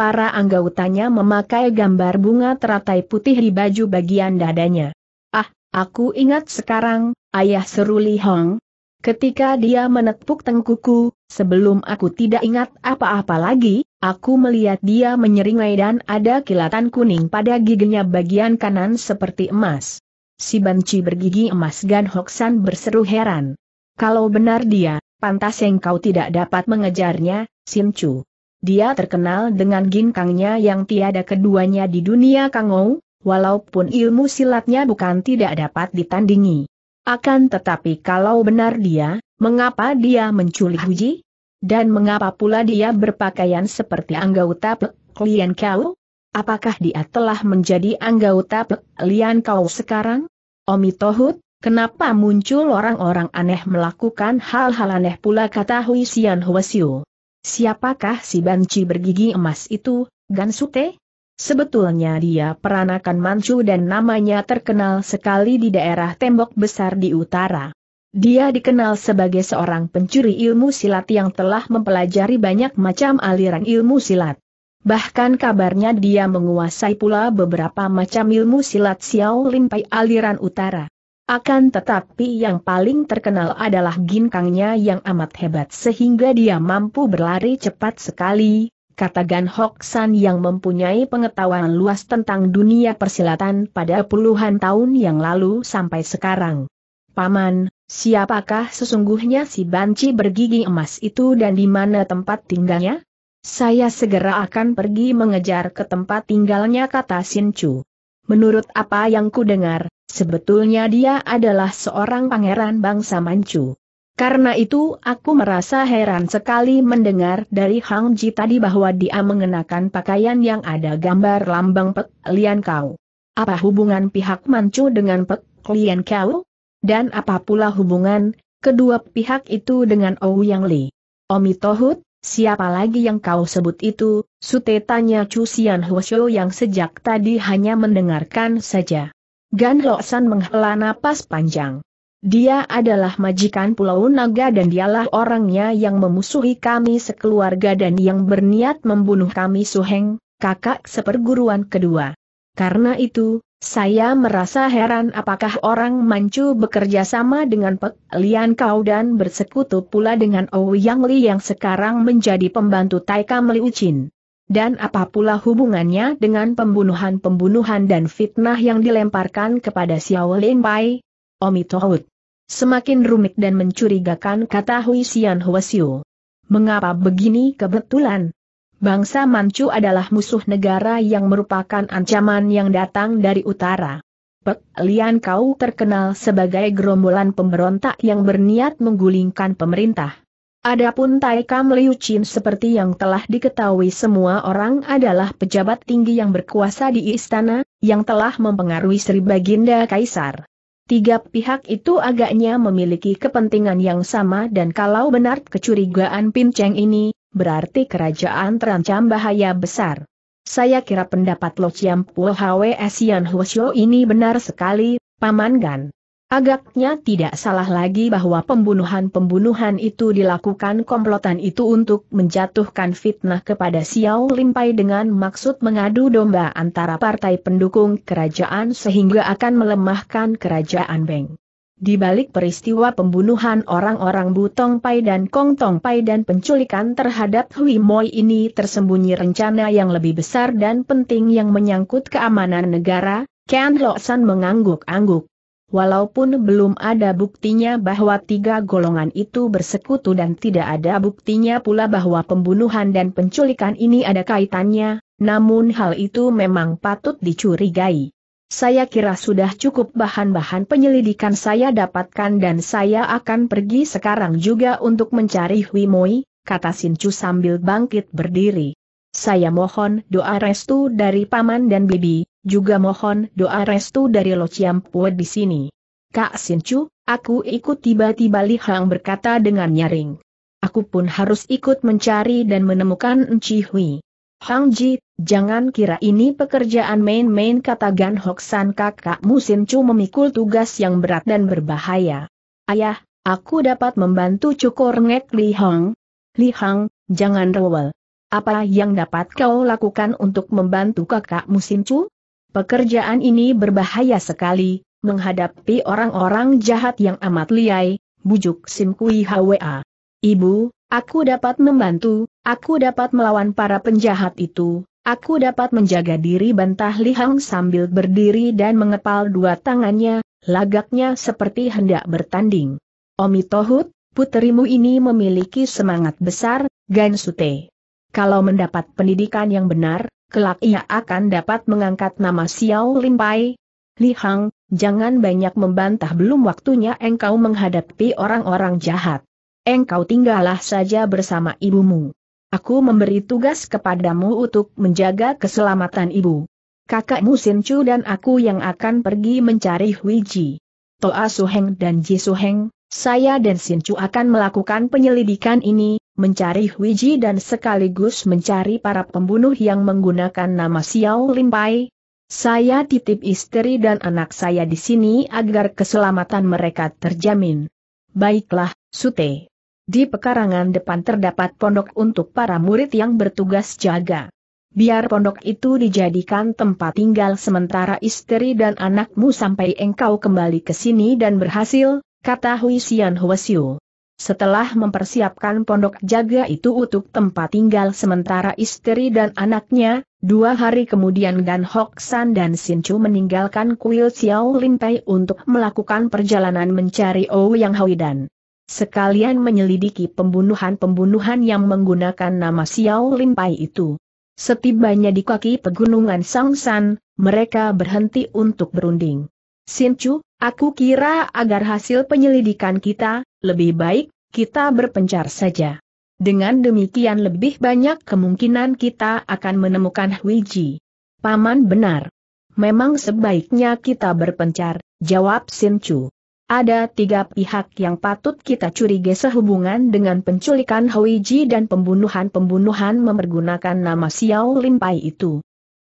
para anggautanya memakai gambar bunga teratai putih di baju bagian dadanya. Ah, aku ingat sekarang, ayah seru Li Hong. Ketika dia menepuk tengkuku, sebelum aku tidak ingat apa-apa lagi, aku melihat dia menyeringai dan ada kilatan kuning pada giginya bagian kanan seperti emas. Si banci bergigi emas Gan Hoksan berseru heran. Kalau benar dia, pantas engkau tidak dapat mengejarnya, Sin Chu. Dia terkenal dengan ginkangnya yang tiada keduanya di dunia Kangou, walaupun ilmu silatnya bukan tidak dapat ditandingi. Akan tetapi kalau benar dia, mengapa dia menculik Huji? Dan mengapa pula dia berpakaian seperti anggota klien kau? Apakah dia telah menjadi anggota klien kau sekarang? Omi Tohut, kenapa muncul orang-orang aneh melakukan hal-hal aneh pula kata Hui Xian Huasiu. Siapakah si banci bergigi emas itu, Gansute? Sebetulnya dia peranakan Manchu dan namanya terkenal sekali di daerah tembok besar di utara. Dia dikenal sebagai seorang pencuri ilmu silat yang telah mempelajari banyak macam aliran ilmu silat. Bahkan kabarnya dia menguasai pula beberapa macam ilmu silat Xiao Limpai aliran utara. Akan tetapi yang paling terkenal adalah ginkangnya yang amat hebat sehingga dia mampu berlari cepat sekali, kata Gan Hok San yang mempunyai pengetahuan luas tentang dunia persilatan pada puluhan tahun yang lalu sampai sekarang. Paman, siapakah sesungguhnya si banci bergigi emas itu dan di mana tempat tinggalnya? Saya segera akan pergi mengejar ke tempat tinggalnya kata Sin Chu. Menurut apa yang ku dengar, Sebetulnya dia adalah seorang pangeran bangsa Manchu. Karena itu aku merasa heran sekali mendengar dari Hang Ji tadi bahwa dia mengenakan pakaian yang ada gambar lambang Pek Lian Kau. Apa hubungan pihak Manchu dengan Pek Lian Kau? Dan apa pula hubungan kedua pihak itu dengan Ouyang Li? Omi Tohut, siapa lagi yang kau sebut itu? Sute tanya Chu Xian yang sejak tadi hanya mendengarkan saja. Gan San menghela napas panjang. Dia adalah majikan Pulau Naga dan dialah orangnya yang memusuhi kami sekeluarga dan yang berniat membunuh kami Suheng, kakak seperguruan kedua. Karena itu, saya merasa heran apakah orang Manchu bekerja sama dengan Pek Lian Kau dan bersekutu pula dengan Ou Yang Li yang sekarang menjadi pembantu Taika Meliucin dan apa pula hubungannya dengan pembunuhan-pembunuhan dan fitnah yang dilemparkan kepada Xiao Lin Pai? Omi Tohut. Semakin rumit dan mencurigakan kata Hui Xian Huasiu. Mengapa begini kebetulan? Bangsa Manchu adalah musuh negara yang merupakan ancaman yang datang dari utara. Pek Lian Kau terkenal sebagai gerombolan pemberontak yang berniat menggulingkan pemerintah. Adapun Taikam Liu Chin seperti yang telah diketahui semua orang adalah pejabat tinggi yang berkuasa di istana, yang telah mempengaruhi Sri Baginda Kaisar. Tiga pihak itu agaknya memiliki kepentingan yang sama dan kalau benar kecurigaan pincang ini, berarti kerajaan terancam bahaya besar. Saya kira pendapat Lo Chiam Puo Hwe Asian Hwasyo ini benar sekali, Paman Gan. Agaknya tidak salah lagi bahwa pembunuhan-pembunuhan itu dilakukan komplotan itu untuk menjatuhkan fitnah kepada Xiao Limpai dengan maksud mengadu domba antara partai pendukung kerajaan sehingga akan melemahkan kerajaan Beng. Di balik peristiwa pembunuhan orang-orang Butong Pai dan Kong Tong Pai dan penculikan terhadap Hui Moi ini tersembunyi rencana yang lebih besar dan penting yang menyangkut keamanan negara, Ken Lo San mengangguk-angguk. Walaupun belum ada buktinya bahwa tiga golongan itu bersekutu dan tidak ada buktinya pula bahwa pembunuhan dan penculikan ini ada kaitannya, namun hal itu memang patut dicurigai. Saya kira sudah cukup bahan-bahan penyelidikan saya dapatkan dan saya akan pergi sekarang juga untuk mencari Hui Moi, kata Sincu sambil bangkit berdiri. Saya mohon doa restu dari Paman dan Bibi, juga mohon doa restu dari Lo Ciampue di sini. Kak Sincu, aku ikut tiba-tiba Li Hang berkata dengan nyaring. Aku pun harus ikut mencari dan menemukan Enci Hui. Hang Ji, jangan kira ini pekerjaan main-main kata Gan Hok San kakakmu Sincu memikul tugas yang berat dan berbahaya. Ayah, aku dapat membantu cukur ngek Li Hang. Li Hang, jangan rewel. Apa yang dapat kau lakukan untuk membantu kakakmu Sincu? Pekerjaan ini berbahaya sekali, menghadapi orang-orang jahat yang amat liai, bujuk Sim Kui Hwa. Ibu, aku dapat membantu, aku dapat melawan para penjahat itu, aku dapat menjaga diri bantah Li Hang sambil berdiri dan mengepal dua tangannya, lagaknya seperti hendak bertanding. Omi Tohut, puterimu ini memiliki semangat besar, Gan Sute. Kalau mendapat pendidikan yang benar, kelak ia akan dapat mengangkat nama Xiao Limpai. Li Hang, jangan banyak membantah belum waktunya engkau menghadapi orang-orang jahat. Engkau tinggallah saja bersama ibumu. Aku memberi tugas kepadamu untuk menjaga keselamatan ibu. Kakakmu Sin Chu dan aku yang akan pergi mencari Hui Ji. Toa Suheng dan Ji Suheng, saya dan Sin Chu akan melakukan penyelidikan ini, mencari Huiji dan sekaligus mencari para pembunuh yang menggunakan nama Xiao Limpai. Saya titip istri dan anak saya di sini agar keselamatan mereka terjamin. Baiklah, Sute. Di pekarangan depan terdapat pondok untuk para murid yang bertugas jaga. Biar pondok itu dijadikan tempat tinggal sementara istri dan anakmu sampai engkau kembali ke sini dan berhasil, kata Hui Xian Huasiu. Setelah mempersiapkan pondok jaga itu untuk tempat tinggal sementara istri dan anaknya, dua hari kemudian Gan Hok San dan Sin Chu meninggalkan kuil Xiao Lin Pai untuk melakukan perjalanan mencari Ouyang dan Sekalian menyelidiki pembunuhan-pembunuhan yang menggunakan nama Xiao Lin Pai itu. Setibanya di kaki pegunungan Sang San, mereka berhenti untuk berunding. Chu, aku kira agar hasil penyelidikan kita, lebih baik, kita berpencar saja. Dengan demikian lebih banyak kemungkinan kita akan menemukan Huiji. Paman benar. Memang sebaiknya kita berpencar, jawab Chu. Ada tiga pihak yang patut kita curiga sehubungan dengan penculikan Ji dan pembunuhan-pembunuhan mempergunakan nama Xiao Limpai itu.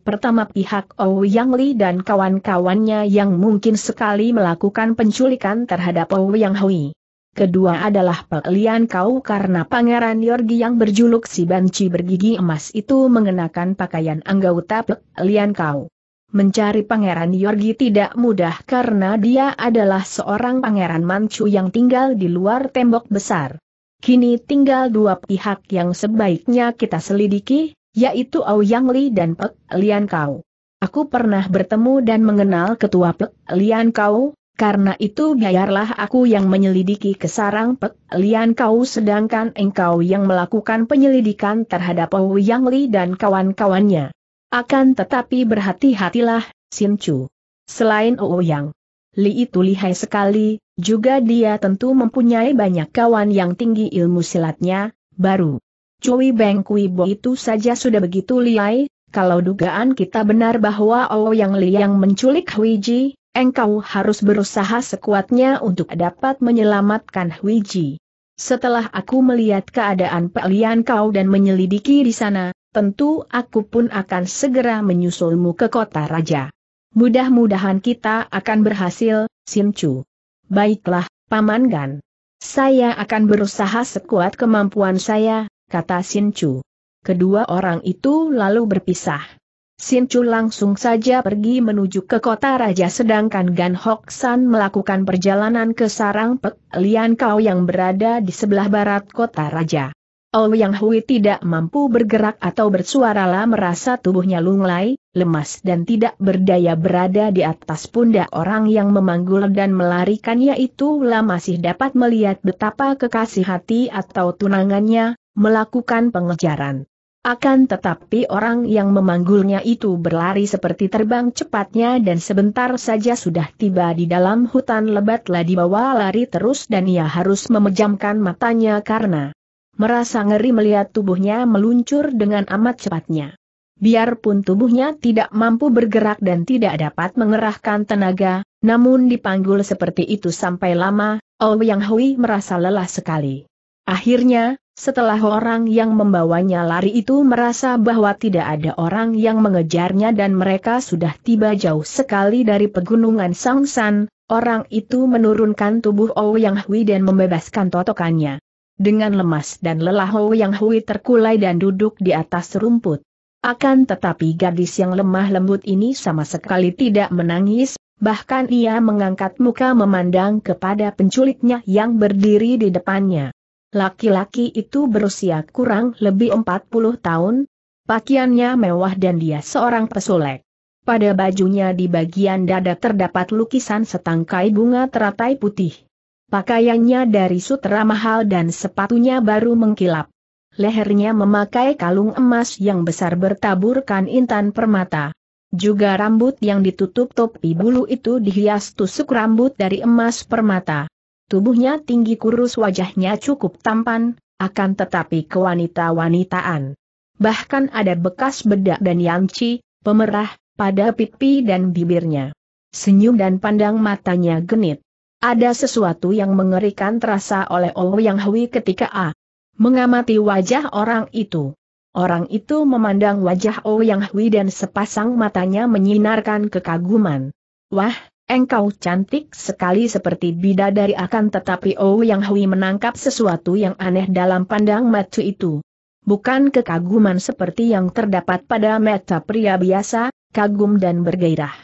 Pertama pihak Ouyang Li dan kawan-kawannya yang mungkin sekali melakukan penculikan terhadap Ouyang Hui. Kedua adalah pelian kau karena Pangeran Yorgi yang berjuluk si Banci bergigi emas itu mengenakan pakaian anggota pelian kau. Mencari Pangeran Yorgi tidak mudah karena dia adalah seorang pangeran Manchu yang tinggal di luar tembok besar. Kini tinggal dua pihak yang sebaiknya kita selidiki, yaitu Yang Li dan Pek Lian Kau. Aku pernah bertemu dan mengenal ketua Pek Lian Kau, karena itu biarlah aku yang menyelidiki kesarang Pek Lian Kau sedangkan engkau yang melakukan penyelidikan terhadap Yang Li dan kawan-kawannya. Akan tetapi berhati-hatilah, Sim Chu. Selain Yang Li itu lihai sekali, juga dia tentu mempunyai banyak kawan yang tinggi ilmu silatnya, baru Cui Beng Kui Bo itu saja sudah begitu liai, kalau dugaan kita benar bahwa Oh Yang Liang menculik Hui Ji, engkau harus berusaha sekuatnya untuk dapat menyelamatkan Hui Ji. Setelah aku melihat keadaan Pak kau dan menyelidiki di sana, tentu aku pun akan segera menyusulmu ke kota raja. Mudah-mudahan kita akan berhasil, Simcu. Baiklah, Paman Gan. Saya akan berusaha sekuat kemampuan saya, kata Sin Chu. Kedua orang itu lalu berpisah. Sin Chu langsung saja pergi menuju ke kota raja sedangkan Gan Hok San melakukan perjalanan ke sarang Pek Lian Kau yang berada di sebelah barat kota raja. Oh Yang Hui tidak mampu bergerak atau bersuara bersuaralah merasa tubuhnya lunglai, lemas dan tidak berdaya berada di atas pundak orang yang memanggul dan melarikannya lah masih dapat melihat betapa kekasih hati atau tunangannya, melakukan pengejaran. Akan tetapi orang yang memanggulnya itu berlari seperti terbang cepatnya dan sebentar saja sudah tiba di dalam hutan lebat lebatlah dibawa lari terus dan ia harus memejamkan matanya karena merasa ngeri melihat tubuhnya meluncur dengan amat cepatnya. Biarpun tubuhnya tidak mampu bergerak dan tidak dapat mengerahkan tenaga, namun dipanggul seperti itu sampai lama, Ouyang oh Hui merasa lelah sekali. Akhirnya, setelah orang yang membawanya lari itu merasa bahwa tidak ada orang yang mengejarnya dan mereka sudah tiba jauh sekali dari pegunungan Sangsan, orang itu menurunkan tubuh Ouyang Hui dan membebaskan totokannya. Dengan lemas dan lelah Ouyang Hui terkulai dan duduk di atas rumput. Akan tetapi gadis yang lemah lembut ini sama sekali tidak menangis, bahkan ia mengangkat muka memandang kepada penculiknya yang berdiri di depannya. Laki-laki itu berusia kurang lebih 40 tahun, pakaiannya mewah dan dia seorang pesolek. Pada bajunya di bagian dada terdapat lukisan setangkai bunga teratai putih. Pakaiannya dari sutra mahal dan sepatunya baru mengkilap. Lehernya memakai kalung emas yang besar bertaburkan intan permata. Juga rambut yang ditutup topi bulu itu dihias tusuk rambut dari emas permata. Tubuhnya tinggi kurus wajahnya cukup tampan, akan tetapi kewanita-wanitaan. Bahkan ada bekas bedak dan yamci, pemerah, pada pipi dan bibirnya. Senyum dan pandang matanya genit. Ada sesuatu yang mengerikan terasa oleh Ouyang Yang Hui ketika A. Mengamati wajah orang itu. Orang itu memandang wajah Ouyang Yang Hui dan sepasang matanya menyinarkan kekaguman. Wah, Engkau cantik sekali seperti bidadari akan tetapi Oh Yang Hui menangkap sesuatu yang aneh dalam pandang mata itu. Bukan kekaguman seperti yang terdapat pada mata pria biasa, kagum dan bergairah.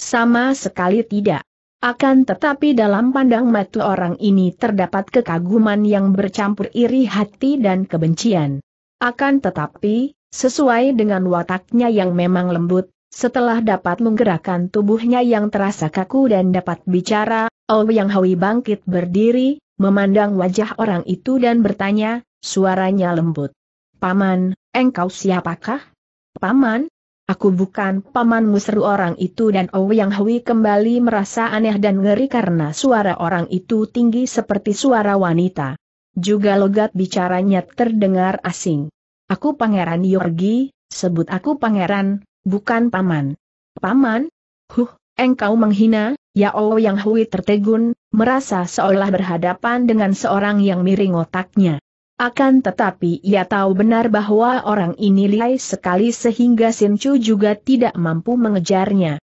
Sama sekali tidak. Akan tetapi dalam pandang mata orang ini terdapat kekaguman yang bercampur iri hati dan kebencian. Akan tetapi, sesuai dengan wataknya yang memang lembut, setelah dapat menggerakkan tubuhnya yang terasa kaku dan dapat bicara, Oh Yang Hwi bangkit berdiri, memandang wajah orang itu dan bertanya, suaranya lembut. Paman, engkau siapakah? Paman? Aku bukan Paman seru orang itu dan Oh Yang Hwi kembali merasa aneh dan ngeri karena suara orang itu tinggi seperti suara wanita. Juga logat bicaranya terdengar asing. Aku Pangeran Yorgi, sebut aku Pangeran, Bukan paman. Paman? Huh, engkau menghina, Ya Allah Yang Hui tertegun, merasa seolah berhadapan dengan seorang yang miring otaknya. Akan tetapi ia tahu benar bahwa orang ini lihai sekali sehingga Chu juga tidak mampu mengejarnya.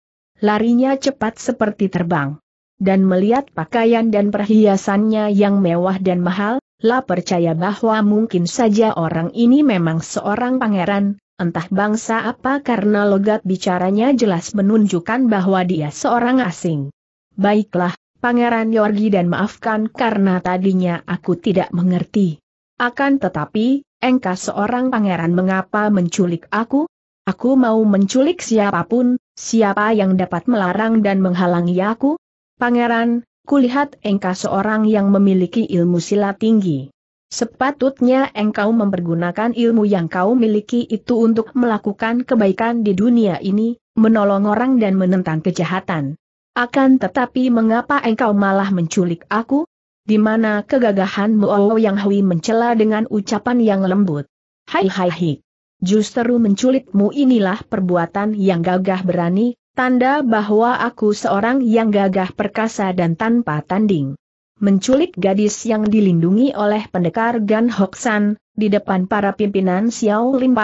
Larinya cepat seperti terbang. Dan melihat pakaian dan perhiasannya yang mewah dan mahal, lah percaya bahwa mungkin saja orang ini memang seorang pangeran, entah bangsa apa karena logat bicaranya jelas menunjukkan bahwa dia seorang asing. Baiklah, Pangeran Yorgi dan maafkan karena tadinya aku tidak mengerti. Akan tetapi, engkau seorang pangeran mengapa menculik aku? Aku mau menculik siapapun, siapa yang dapat melarang dan menghalangi aku? Pangeran, kulihat engkau seorang yang memiliki ilmu silat tinggi. Sepatutnya engkau mempergunakan ilmu yang kau miliki itu untuk melakukan kebaikan di dunia ini, menolong orang dan menentang kejahatan. Akan tetapi mengapa engkau malah menculik aku? Di mana kegagahanmu Allah oh Yang Hui mencela dengan ucapan yang lembut. Hai hai hai. Justru menculikmu inilah perbuatan yang gagah berani, tanda bahwa aku seorang yang gagah perkasa dan tanpa tanding menculik gadis yang dilindungi oleh pendekar Gan Hoksan, di depan para pimpinan Xiao Lim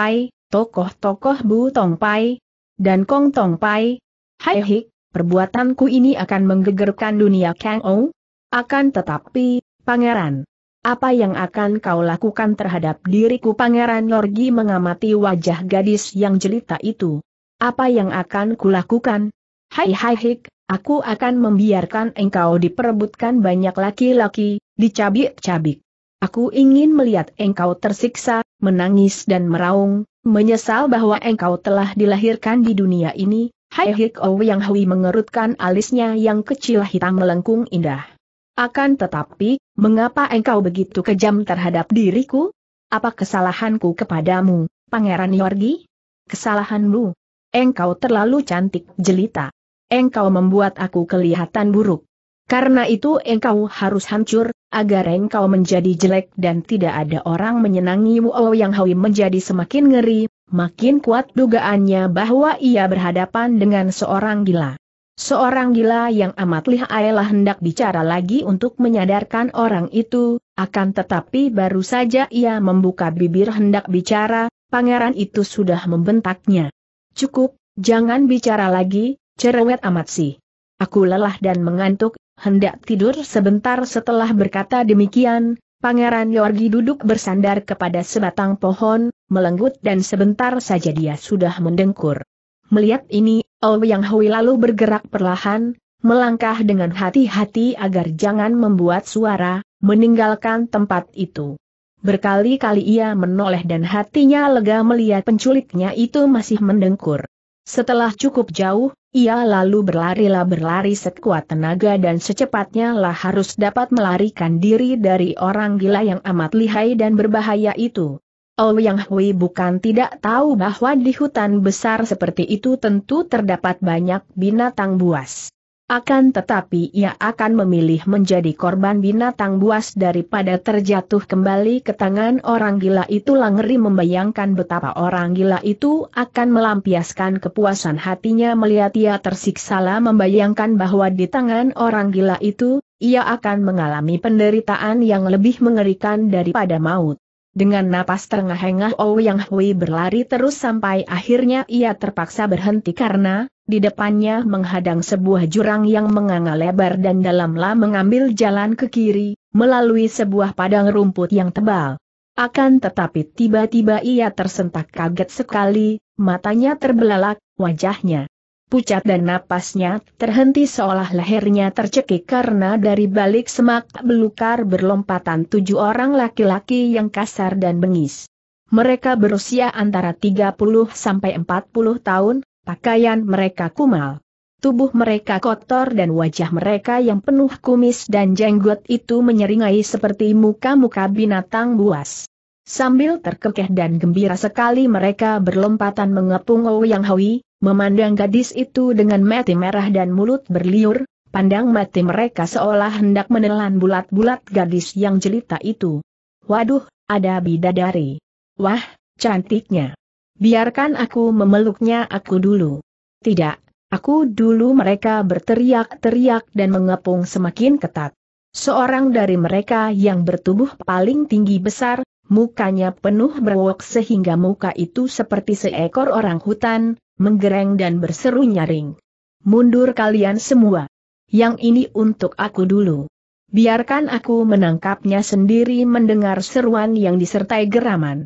tokoh-tokoh Bu Tong Pai, dan Kong Tong Pai. Hai hik, perbuatanku ini akan menggegerkan dunia Kang Ou? Akan tetapi, pangeran. Apa yang akan kau lakukan terhadap diriku Pangeran Norgi mengamati wajah gadis yang jelita itu? Apa yang akan kulakukan? Hai hai hik, Aku akan membiarkan engkau diperebutkan banyak laki-laki, dicabik-cabik. Aku ingin melihat engkau tersiksa, menangis dan meraung, menyesal bahwa engkau telah dilahirkan di dunia ini. Hai Hik Oh Yang Hui mengerutkan alisnya yang kecil hitam melengkung indah. Akan tetapi, mengapa engkau begitu kejam terhadap diriku? Apa kesalahanku kepadamu, Pangeran Yorgi? Kesalahanmu. Engkau terlalu cantik jelita engkau membuat aku kelihatan buruk. Karena itu engkau harus hancur, agar engkau menjadi jelek dan tidak ada orang menyenangi Wo Yang Hawi menjadi semakin ngeri, makin kuat dugaannya bahwa ia berhadapan dengan seorang gila. Seorang gila yang amat lihailah hendak bicara lagi untuk menyadarkan orang itu, akan tetapi baru saja ia membuka bibir hendak bicara, pangeran itu sudah membentaknya. Cukup, jangan bicara lagi, cerewet amat sih. Aku lelah dan mengantuk, hendak tidur sebentar setelah berkata demikian, Pangeran Yorgi duduk bersandar kepada sebatang pohon, melenggut dan sebentar saja dia sudah mendengkur. Melihat ini, Ouyang Hui lalu bergerak perlahan, melangkah dengan hati-hati agar jangan membuat suara, meninggalkan tempat itu. Berkali-kali ia menoleh dan hatinya lega melihat penculiknya itu masih mendengkur. Setelah cukup jauh, ia lalu berlari-lah berlari sekuat tenaga dan secepatnya lah harus dapat melarikan diri dari orang gila yang amat lihai dan berbahaya itu. Oh Yang Hui bukan tidak tahu bahwa di hutan besar seperti itu tentu terdapat banyak binatang buas. Akan tetapi ia akan memilih menjadi korban binatang buas daripada terjatuh kembali ke tangan orang gila itu. Langeri membayangkan betapa orang gila itu akan melampiaskan kepuasan hatinya melihat ia tersiksalah membayangkan bahwa di tangan orang gila itu, ia akan mengalami penderitaan yang lebih mengerikan daripada maut. Dengan napas terengah-engah Ouyang Hui berlari terus sampai akhirnya ia terpaksa berhenti karena, di depannya menghadang sebuah jurang yang menganga lebar dan dalamlah mengambil jalan ke kiri, melalui sebuah padang rumput yang tebal. Akan tetapi tiba-tiba ia tersentak kaget sekali, matanya terbelalak, wajahnya pucat dan napasnya terhenti seolah lehernya tercekik karena dari balik semak belukar berlompatan tujuh orang laki-laki yang kasar dan bengis. Mereka berusia antara 30 sampai 40 tahun, pakaian mereka kumal. Tubuh mereka kotor dan wajah mereka yang penuh kumis dan jenggot itu menyeringai seperti muka-muka binatang buas. Sambil terkekeh dan gembira sekali mereka berlompatan mengepung Ouyang Hui, Memandang gadis itu dengan mati merah dan mulut berliur, pandang mati mereka seolah hendak menelan bulat-bulat gadis yang jelita itu. Waduh, ada bidadari. Wah, cantiknya. Biarkan aku memeluknya aku dulu. Tidak, aku dulu mereka berteriak-teriak dan mengepung semakin ketat. Seorang dari mereka yang bertubuh paling tinggi besar, mukanya penuh berwok sehingga muka itu seperti seekor orang hutan, menggereng dan berseru nyaring. Mundur kalian semua. Yang ini untuk aku dulu. Biarkan aku menangkapnya sendiri mendengar seruan yang disertai geraman.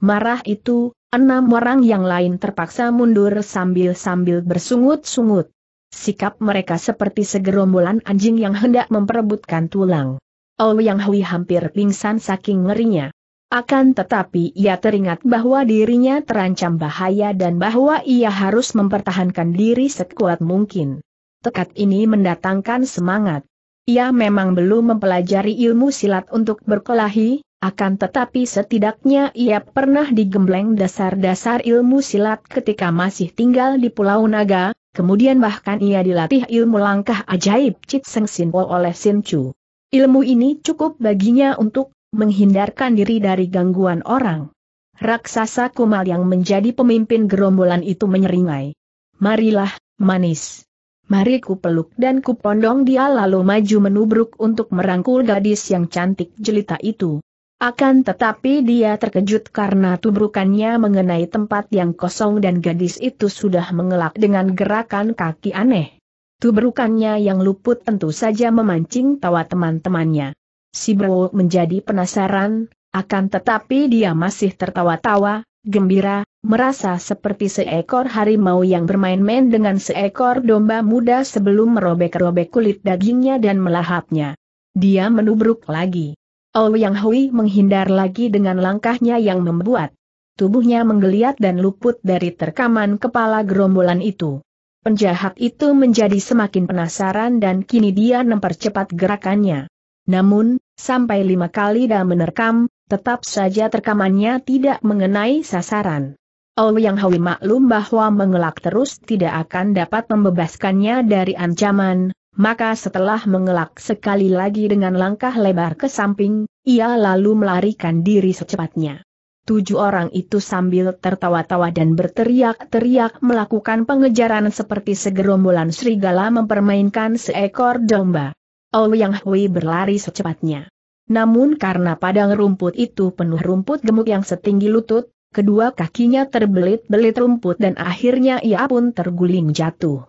Marah itu, enam orang yang lain terpaksa mundur sambil-sambil bersungut-sungut. Sikap mereka seperti segerombolan anjing yang hendak memperebutkan tulang. Oh Yang Hui hampir pingsan saking ngerinya. Akan tetapi ia teringat bahwa dirinya terancam bahaya dan bahwa ia harus mempertahankan diri sekuat mungkin. Tekad ini mendatangkan semangat. Ia memang belum mempelajari ilmu silat untuk berkelahi, akan tetapi setidaknya ia pernah digembleng dasar-dasar ilmu silat ketika masih tinggal di Pulau Naga, kemudian bahkan ia dilatih ilmu langkah ajaib Cit Seng Sinpo oleh Sin Chu. Ilmu ini cukup baginya untuk menghindarkan diri dari gangguan orang. Raksasa Kumal yang menjadi pemimpin gerombolan itu menyeringai. Marilah, manis. Mari ku peluk dan ku pondong dia lalu maju menubruk untuk merangkul gadis yang cantik jelita itu. Akan tetapi dia terkejut karena tubrukannya mengenai tempat yang kosong dan gadis itu sudah mengelak dengan gerakan kaki aneh. Tubrukannya yang luput tentu saja memancing tawa teman-temannya. Si Sibo menjadi penasaran, akan tetapi dia masih tertawa-tawa, gembira, merasa seperti seekor harimau yang bermain-main dengan seekor domba muda sebelum merobek-robek kulit dagingnya dan melahapnya. Dia menubruk lagi. yang Hui menghindar lagi dengan langkahnya yang membuat tubuhnya menggeliat dan luput dari terkaman kepala gerombolan itu. Penjahat itu menjadi semakin penasaran dan kini dia mempercepat gerakannya. Namun, sampai lima kali dan menerkam, tetap saja terkamannya tidak mengenai sasaran. Ouyang Hawi maklum bahwa mengelak terus tidak akan dapat membebaskannya dari ancaman, maka setelah mengelak sekali lagi dengan langkah lebar ke samping, ia lalu melarikan diri secepatnya. Tujuh orang itu sambil tertawa-tawa dan berteriak-teriak melakukan pengejaran seperti segerombolan serigala mempermainkan seekor domba yang Hui berlari secepatnya. Namun karena padang rumput itu penuh rumput gemuk yang setinggi lutut, kedua kakinya terbelit-belit rumput dan akhirnya ia pun terguling jatuh.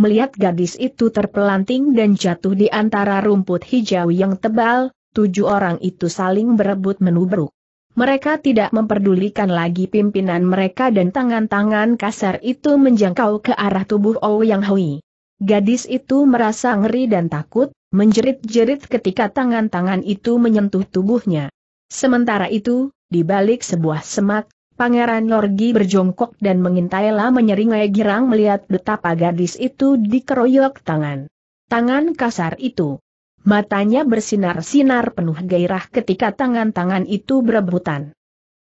Melihat gadis itu terpelanting dan jatuh di antara rumput hijau yang tebal, tujuh orang itu saling berebut menubruk. Mereka tidak memperdulikan lagi pimpinan mereka dan tangan-tangan kasar itu menjangkau ke arah tubuh Ouyang Hui. Gadis itu merasa ngeri dan takut, Menjerit-jerit ketika tangan-tangan itu menyentuh tubuhnya. Sementara itu, di balik sebuah semak, Pangeran Norgi berjongkok dan mengintailah menyeringai girang melihat betapa gadis itu dikeroyok tangan. Tangan kasar itu. Matanya bersinar-sinar penuh gairah ketika tangan-tangan itu berebutan.